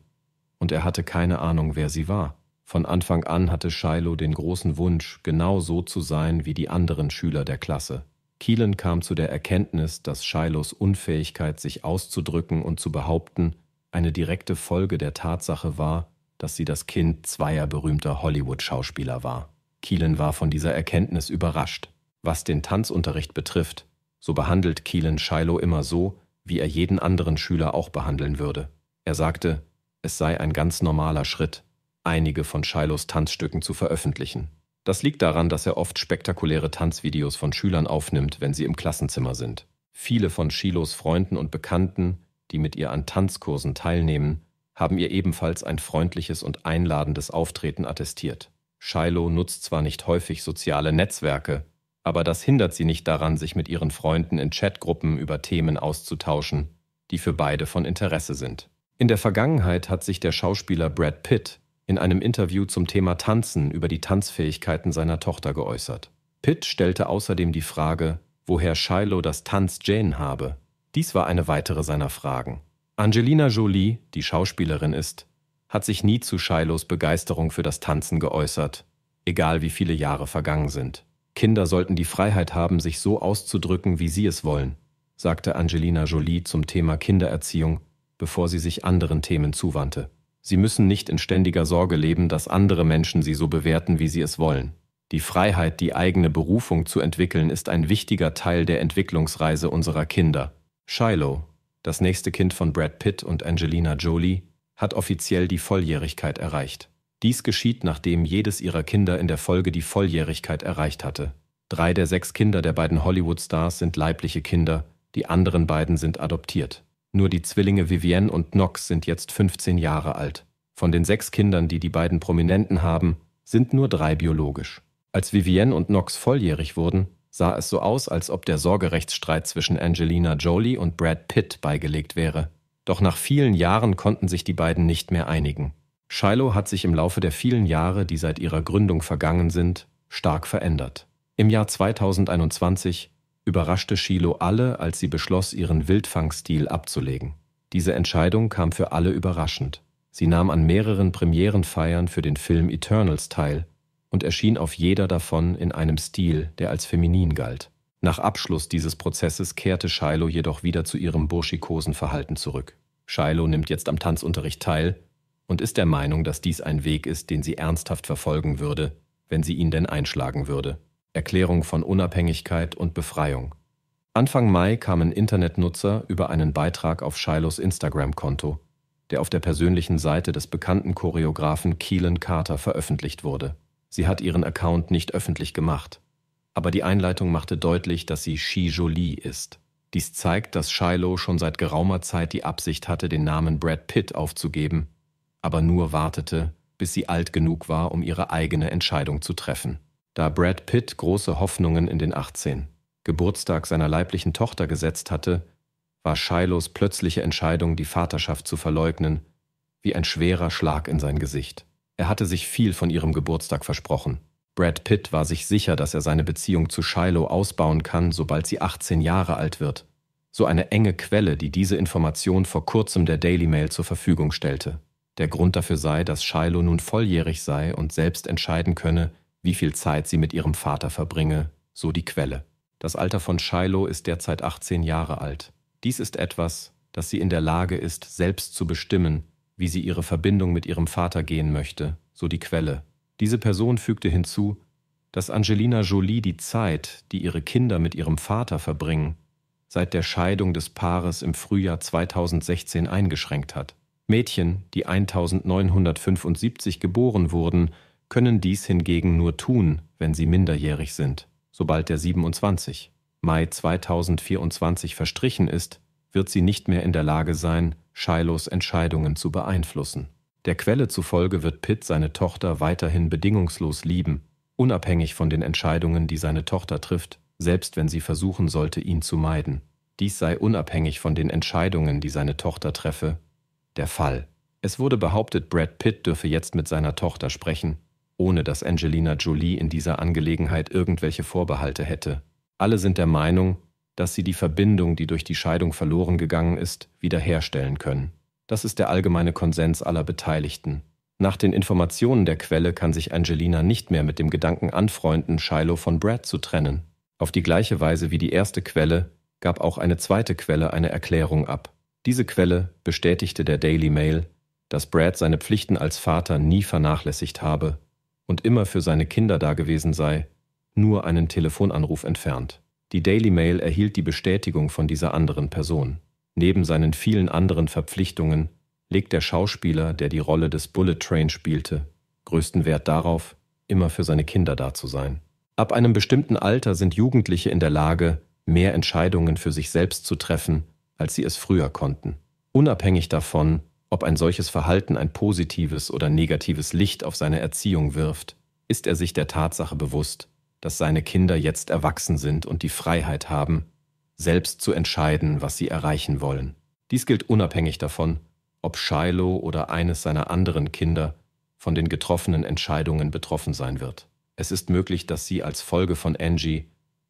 und er hatte keine Ahnung, wer sie war. Von Anfang an hatte Shiloh den großen Wunsch, genau so zu sein wie die anderen Schüler der Klasse. Kielen kam zu der Erkenntnis, dass Scheilos Unfähigkeit, sich auszudrücken und zu behaupten, eine direkte Folge der Tatsache war, dass sie das Kind zweier berühmter Hollywood-Schauspieler war. Kielen war von dieser Erkenntnis überrascht. Was den Tanzunterricht betrifft, so behandelt Kielen Shiloh immer so, wie er jeden anderen Schüler auch behandeln würde. Er sagte, es sei ein ganz normaler Schritt, einige von Shilohs Tanzstücken zu veröffentlichen. Das liegt daran, dass er oft spektakuläre Tanzvideos von Schülern aufnimmt, wenn sie im Klassenzimmer sind. Viele von Shilos Freunden und Bekannten, die mit ihr an Tanzkursen teilnehmen, haben ihr ebenfalls ein freundliches und einladendes Auftreten attestiert. Shiloh nutzt zwar nicht häufig soziale Netzwerke, aber das hindert sie nicht daran, sich mit ihren Freunden in Chatgruppen über Themen auszutauschen, die für beide von Interesse sind. In der Vergangenheit hat sich der Schauspieler Brad Pitt in einem Interview zum Thema Tanzen über die Tanzfähigkeiten seiner Tochter geäußert. Pitt stellte außerdem die Frage, woher Shiloh das Tanz Jane habe. Dies war eine weitere seiner Fragen. Angelina Jolie, die Schauspielerin ist, hat sich nie zu Shilohs Begeisterung für das Tanzen geäußert, egal wie viele Jahre vergangen sind. Kinder sollten die Freiheit haben, sich so auszudrücken, wie sie es wollen, sagte Angelina Jolie zum Thema Kindererziehung, bevor sie sich anderen Themen zuwandte. Sie müssen nicht in ständiger Sorge leben, dass andere Menschen sie so bewerten, wie sie es wollen. Die Freiheit, die eigene Berufung zu entwickeln, ist ein wichtiger Teil der Entwicklungsreise unserer Kinder. Shiloh, das nächste Kind von Brad Pitt und Angelina Jolie, hat offiziell die Volljährigkeit erreicht. Dies geschieht, nachdem jedes ihrer Kinder in der Folge die Volljährigkeit erreicht hatte. Drei der sechs Kinder der beiden Hollywood-Stars sind leibliche Kinder, die anderen beiden sind adoptiert. Nur die Zwillinge Vivienne und Knox sind jetzt 15 Jahre alt. Von den sechs Kindern, die die beiden Prominenten haben, sind nur drei biologisch. Als Vivienne und Knox volljährig wurden, sah es so aus, als ob der Sorgerechtsstreit zwischen Angelina Jolie und Brad Pitt beigelegt wäre. Doch nach vielen Jahren konnten sich die beiden nicht mehr einigen. Shiloh hat sich im Laufe der vielen Jahre, die seit ihrer Gründung vergangen sind, stark verändert. Im Jahr 2021 überraschte Shiloh alle, als sie beschloss, ihren Wildfangstil abzulegen. Diese Entscheidung kam für alle überraschend. Sie nahm an mehreren Premierenfeiern für den Film Eternals teil und erschien auf jeder davon in einem Stil, der als feminin galt. Nach Abschluss dieses Prozesses kehrte Shiloh jedoch wieder zu ihrem burschikosen Verhalten zurück. Shiloh nimmt jetzt am Tanzunterricht teil und ist der Meinung, dass dies ein Weg ist, den sie ernsthaft verfolgen würde, wenn sie ihn denn einschlagen würde. Erklärung von Unabhängigkeit und Befreiung. Anfang Mai kamen Internetnutzer über einen Beitrag auf Shilos Instagram-Konto, der auf der persönlichen Seite des bekannten Choreografen Keelan Carter veröffentlicht wurde. Sie hat ihren Account nicht öffentlich gemacht, aber die Einleitung machte deutlich, dass sie Shi Jolie ist. Dies zeigt, dass Shiloh schon seit geraumer Zeit die Absicht hatte, den Namen Brad Pitt aufzugeben, aber nur wartete, bis sie alt genug war, um ihre eigene Entscheidung zu treffen da Brad Pitt große Hoffnungen in den 18. Geburtstag seiner leiblichen Tochter gesetzt hatte, war Shilohs plötzliche Entscheidung, die Vaterschaft zu verleugnen, wie ein schwerer Schlag in sein Gesicht. Er hatte sich viel von ihrem Geburtstag versprochen. Brad Pitt war sich sicher, dass er seine Beziehung zu Shiloh ausbauen kann, sobald sie 18 Jahre alt wird. So eine enge Quelle, die diese Information vor kurzem der Daily Mail zur Verfügung stellte. Der Grund dafür sei, dass Shiloh nun volljährig sei und selbst entscheiden könne, wie viel Zeit sie mit ihrem Vater verbringe, so die Quelle. Das Alter von Shiloh ist derzeit 18 Jahre alt. Dies ist etwas, das sie in der Lage ist, selbst zu bestimmen, wie sie ihre Verbindung mit ihrem Vater gehen möchte, so die Quelle. Diese Person fügte hinzu, dass Angelina Jolie die Zeit, die ihre Kinder mit ihrem Vater verbringen, seit der Scheidung des Paares im Frühjahr 2016 eingeschränkt hat. Mädchen, die 1975 geboren wurden, können dies hingegen nur tun, wenn sie minderjährig sind. Sobald der 27. Mai 2024 verstrichen ist, wird sie nicht mehr in der Lage sein, Shilohs Entscheidungen zu beeinflussen. Der Quelle zufolge wird Pitt seine Tochter weiterhin bedingungslos lieben, unabhängig von den Entscheidungen, die seine Tochter trifft, selbst wenn sie versuchen sollte, ihn zu meiden. Dies sei unabhängig von den Entscheidungen, die seine Tochter treffe, der Fall. Es wurde behauptet, Brad Pitt dürfe jetzt mit seiner Tochter sprechen, ohne dass Angelina Jolie in dieser Angelegenheit irgendwelche Vorbehalte hätte. Alle sind der Meinung, dass sie die Verbindung, die durch die Scheidung verloren gegangen ist, wiederherstellen können. Das ist der allgemeine Konsens aller Beteiligten. Nach den Informationen der Quelle kann sich Angelina nicht mehr mit dem Gedanken anfreunden, Shiloh von Brad zu trennen. Auf die gleiche Weise wie die erste Quelle gab auch eine zweite Quelle eine Erklärung ab. Diese Quelle bestätigte der Daily Mail, dass Brad seine Pflichten als Vater nie vernachlässigt habe und immer für seine Kinder dagewesen sei, nur einen Telefonanruf entfernt. Die Daily Mail erhielt die Bestätigung von dieser anderen Person. Neben seinen vielen anderen Verpflichtungen legt der Schauspieler, der die Rolle des Bullet Train spielte, größten Wert darauf, immer für seine Kinder da zu sein. Ab einem bestimmten Alter sind Jugendliche in der Lage, mehr Entscheidungen für sich selbst zu treffen, als sie es früher konnten, unabhängig davon, ob ein solches Verhalten ein positives oder negatives Licht auf seine Erziehung wirft, ist er sich der Tatsache bewusst, dass seine Kinder jetzt erwachsen sind und die Freiheit haben, selbst zu entscheiden, was sie erreichen wollen. Dies gilt unabhängig davon, ob Shiloh oder eines seiner anderen Kinder von den getroffenen Entscheidungen betroffen sein wird. Es ist möglich, dass sie als Folge von Angie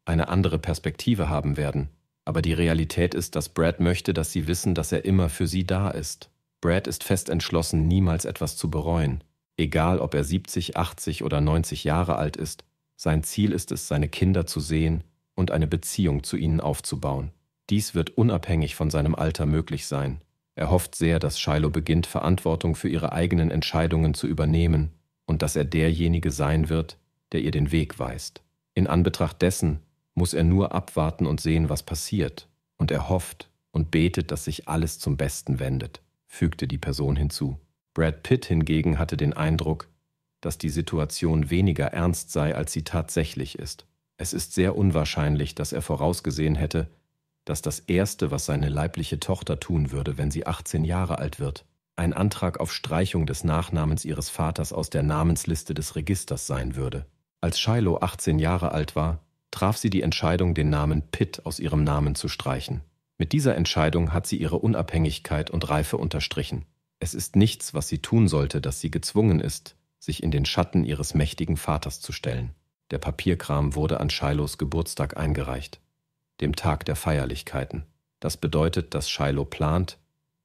eine andere Perspektive haben werden, aber die Realität ist, dass Brad möchte, dass sie wissen, dass er immer für sie da ist. Brad ist fest entschlossen, niemals etwas zu bereuen. Egal, ob er 70, 80 oder 90 Jahre alt ist, sein Ziel ist es, seine Kinder zu sehen und eine Beziehung zu ihnen aufzubauen. Dies wird unabhängig von seinem Alter möglich sein. Er hofft sehr, dass Shiloh beginnt, Verantwortung für ihre eigenen Entscheidungen zu übernehmen und dass er derjenige sein wird, der ihr den Weg weist. In Anbetracht dessen muss er nur abwarten und sehen, was passiert. Und er hofft und betet, dass sich alles zum Besten wendet fügte die Person hinzu. Brad Pitt hingegen hatte den Eindruck, dass die Situation weniger ernst sei, als sie tatsächlich ist. Es ist sehr unwahrscheinlich, dass er vorausgesehen hätte, dass das Erste, was seine leibliche Tochter tun würde, wenn sie 18 Jahre alt wird, ein Antrag auf Streichung des Nachnamens ihres Vaters aus der Namensliste des Registers sein würde. Als Shiloh 18 Jahre alt war, traf sie die Entscheidung, den Namen Pitt aus ihrem Namen zu streichen. Mit dieser Entscheidung hat sie ihre Unabhängigkeit und Reife unterstrichen. Es ist nichts, was sie tun sollte, dass sie gezwungen ist, sich in den Schatten ihres mächtigen Vaters zu stellen. Der Papierkram wurde an Shilohs Geburtstag eingereicht, dem Tag der Feierlichkeiten. Das bedeutet, dass Shiloh plant,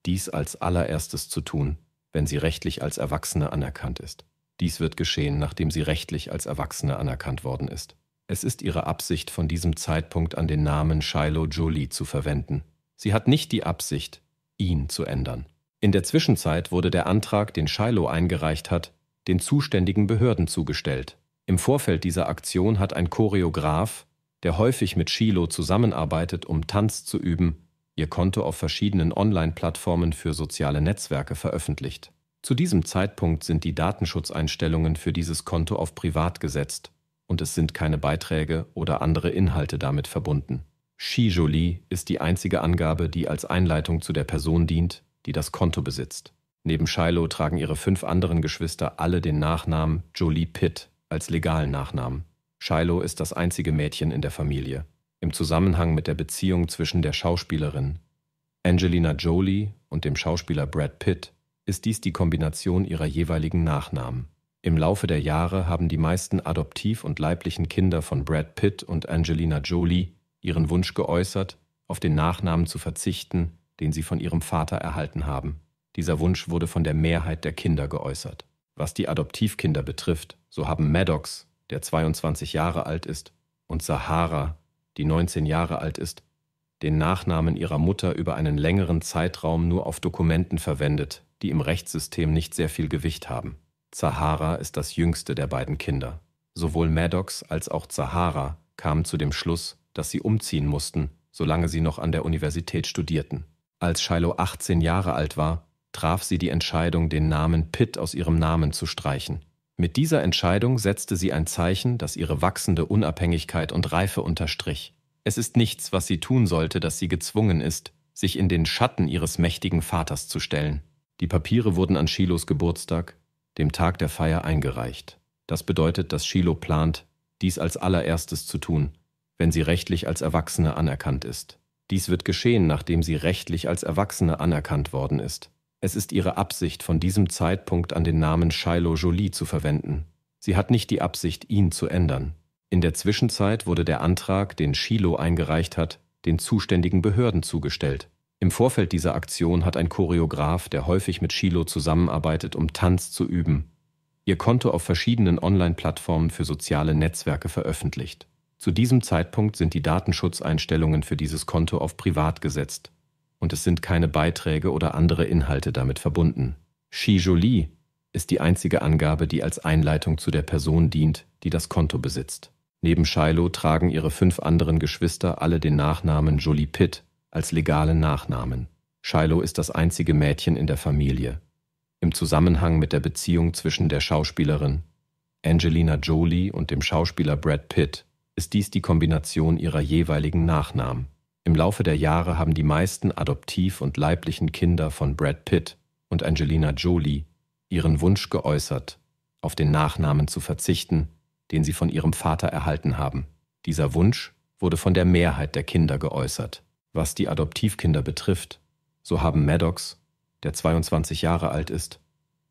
dies als allererstes zu tun, wenn sie rechtlich als Erwachsene anerkannt ist. Dies wird geschehen, nachdem sie rechtlich als Erwachsene anerkannt worden ist. Es ist ihre Absicht, von diesem Zeitpunkt an den Namen Shiloh Jolie zu verwenden. Sie hat nicht die Absicht, ihn zu ändern. In der Zwischenzeit wurde der Antrag, den Shiloh eingereicht hat, den zuständigen Behörden zugestellt. Im Vorfeld dieser Aktion hat ein Choreograf, der häufig mit Shiloh zusammenarbeitet, um Tanz zu üben, ihr Konto auf verschiedenen Online-Plattformen für soziale Netzwerke veröffentlicht. Zu diesem Zeitpunkt sind die Datenschutzeinstellungen für dieses Konto auf Privat gesetzt und es sind keine Beiträge oder andere Inhalte damit verbunden. Jolie ist die einzige Angabe, die als Einleitung zu der Person dient, die das Konto besitzt. Neben Shiloh tragen ihre fünf anderen Geschwister alle den Nachnamen Jolie Pitt als legalen Nachnamen. Shiloh ist das einzige Mädchen in der Familie. Im Zusammenhang mit der Beziehung zwischen der Schauspielerin Angelina Jolie und dem Schauspieler Brad Pitt ist dies die Kombination ihrer jeweiligen Nachnamen. Im Laufe der Jahre haben die meisten adoptiv- und leiblichen Kinder von Brad Pitt und Angelina Jolie ihren Wunsch geäußert, auf den Nachnamen zu verzichten, den sie von ihrem Vater erhalten haben. Dieser Wunsch wurde von der Mehrheit der Kinder geäußert. Was die Adoptivkinder betrifft, so haben Maddox, der 22 Jahre alt ist, und Sahara, die 19 Jahre alt ist, den Nachnamen ihrer Mutter über einen längeren Zeitraum nur auf Dokumenten verwendet, die im Rechtssystem nicht sehr viel Gewicht haben. Zahara ist das jüngste der beiden Kinder. Sowohl Maddox als auch Zahara kamen zu dem Schluss, dass sie umziehen mussten, solange sie noch an der Universität studierten. Als Shiloh 18 Jahre alt war, traf sie die Entscheidung, den Namen Pitt aus ihrem Namen zu streichen. Mit dieser Entscheidung setzte sie ein Zeichen, das ihre wachsende Unabhängigkeit und Reife unterstrich. Es ist nichts, was sie tun sollte, dass sie gezwungen ist, sich in den Schatten ihres mächtigen Vaters zu stellen. Die Papiere wurden an Shilos Geburtstag, dem Tag der Feier, eingereicht. Das bedeutet, dass Shiloh plant, dies als allererstes zu tun, wenn sie rechtlich als Erwachsene anerkannt ist. Dies wird geschehen, nachdem sie rechtlich als Erwachsene anerkannt worden ist. Es ist ihre Absicht, von diesem Zeitpunkt an den Namen Shiloh Jolie zu verwenden. Sie hat nicht die Absicht, ihn zu ändern. In der Zwischenzeit wurde der Antrag, den Shiloh eingereicht hat, den zuständigen Behörden zugestellt. Im Vorfeld dieser Aktion hat ein Choreograf, der häufig mit Shiloh zusammenarbeitet, um Tanz zu üben, ihr Konto auf verschiedenen Online-Plattformen für soziale Netzwerke veröffentlicht. Zu diesem Zeitpunkt sind die Datenschutzeinstellungen für dieses Konto auf Privat gesetzt und es sind keine Beiträge oder andere Inhalte damit verbunden. Jolie ist die einzige Angabe, die als Einleitung zu der Person dient, die das Konto besitzt. Neben Shiloh tragen ihre fünf anderen Geschwister alle den Nachnamen Jolie Pitt, als legalen Nachnamen. Shiloh ist das einzige Mädchen in der Familie. Im Zusammenhang mit der Beziehung zwischen der Schauspielerin Angelina Jolie und dem Schauspieler Brad Pitt ist dies die Kombination ihrer jeweiligen Nachnamen. Im Laufe der Jahre haben die meisten adoptiv- und leiblichen Kinder von Brad Pitt und Angelina Jolie ihren Wunsch geäußert, auf den Nachnamen zu verzichten, den sie von ihrem Vater erhalten haben. Dieser Wunsch wurde von der Mehrheit der Kinder geäußert. Was die Adoptivkinder betrifft, so haben Maddox, der 22 Jahre alt ist,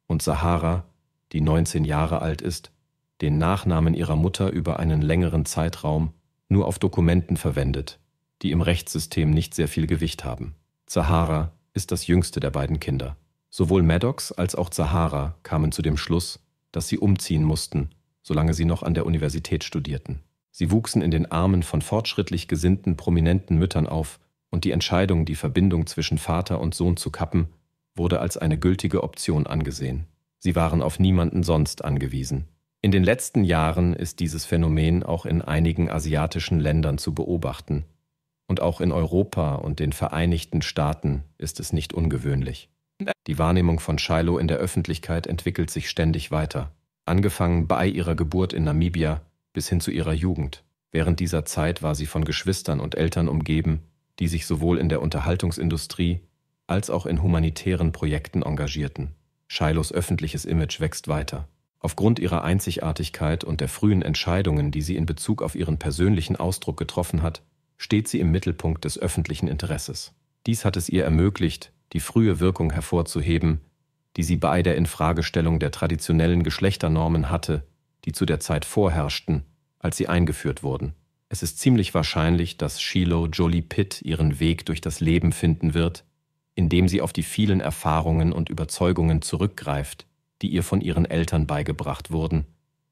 und Sahara, die 19 Jahre alt ist, den Nachnamen ihrer Mutter über einen längeren Zeitraum nur auf Dokumenten verwendet, die im Rechtssystem nicht sehr viel Gewicht haben. Sahara ist das jüngste der beiden Kinder. Sowohl Maddox als auch Sahara kamen zu dem Schluss, dass sie umziehen mussten, solange sie noch an der Universität studierten. Sie wuchsen in den Armen von fortschrittlich gesinnten prominenten Müttern auf, und die Entscheidung, die Verbindung zwischen Vater und Sohn zu kappen, wurde als eine gültige Option angesehen. Sie waren auf niemanden sonst angewiesen. In den letzten Jahren ist dieses Phänomen auch in einigen asiatischen Ländern zu beobachten. Und auch in Europa und den Vereinigten Staaten ist es nicht ungewöhnlich. Die Wahrnehmung von Shiloh in der Öffentlichkeit entwickelt sich ständig weiter, angefangen bei ihrer Geburt in Namibia bis hin zu ihrer Jugend. Während dieser Zeit war sie von Geschwistern und Eltern umgeben, die sich sowohl in der Unterhaltungsindustrie als auch in humanitären Projekten engagierten. Shilohs öffentliches Image wächst weiter. Aufgrund ihrer Einzigartigkeit und der frühen Entscheidungen, die sie in Bezug auf ihren persönlichen Ausdruck getroffen hat, steht sie im Mittelpunkt des öffentlichen Interesses. Dies hat es ihr ermöglicht, die frühe Wirkung hervorzuheben, die sie bei der Infragestellung der traditionellen Geschlechternormen hatte, die zu der Zeit vorherrschten, als sie eingeführt wurden. Es ist ziemlich wahrscheinlich, dass Shiloh Jolie Pitt ihren Weg durch das Leben finden wird, indem sie auf die vielen Erfahrungen und Überzeugungen zurückgreift, die ihr von ihren Eltern beigebracht wurden,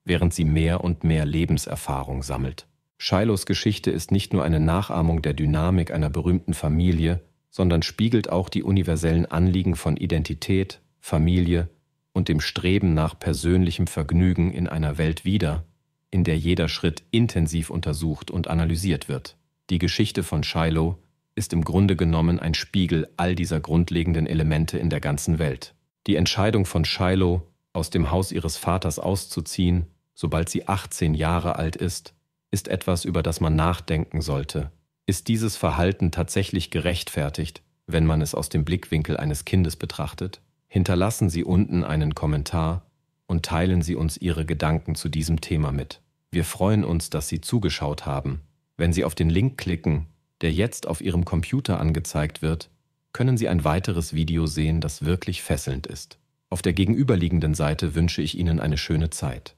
während sie mehr und mehr Lebenserfahrung sammelt. Shilohs Geschichte ist nicht nur eine Nachahmung der Dynamik einer berühmten Familie, sondern spiegelt auch die universellen Anliegen von Identität, Familie und dem Streben nach persönlichem Vergnügen in einer Welt wider, in der jeder Schritt intensiv untersucht und analysiert wird. Die Geschichte von Shiloh ist im Grunde genommen ein Spiegel all dieser grundlegenden Elemente in der ganzen Welt. Die Entscheidung von Shiloh, aus dem Haus ihres Vaters auszuziehen, sobald sie 18 Jahre alt ist, ist etwas, über das man nachdenken sollte. Ist dieses Verhalten tatsächlich gerechtfertigt, wenn man es aus dem Blickwinkel eines Kindes betrachtet? Hinterlassen Sie unten einen Kommentar und teilen Sie uns Ihre Gedanken zu diesem Thema mit. Wir freuen uns, dass Sie zugeschaut haben. Wenn Sie auf den Link klicken, der jetzt auf Ihrem Computer angezeigt wird, können Sie ein weiteres Video sehen, das wirklich fesselnd ist. Auf der gegenüberliegenden Seite wünsche ich Ihnen eine schöne Zeit.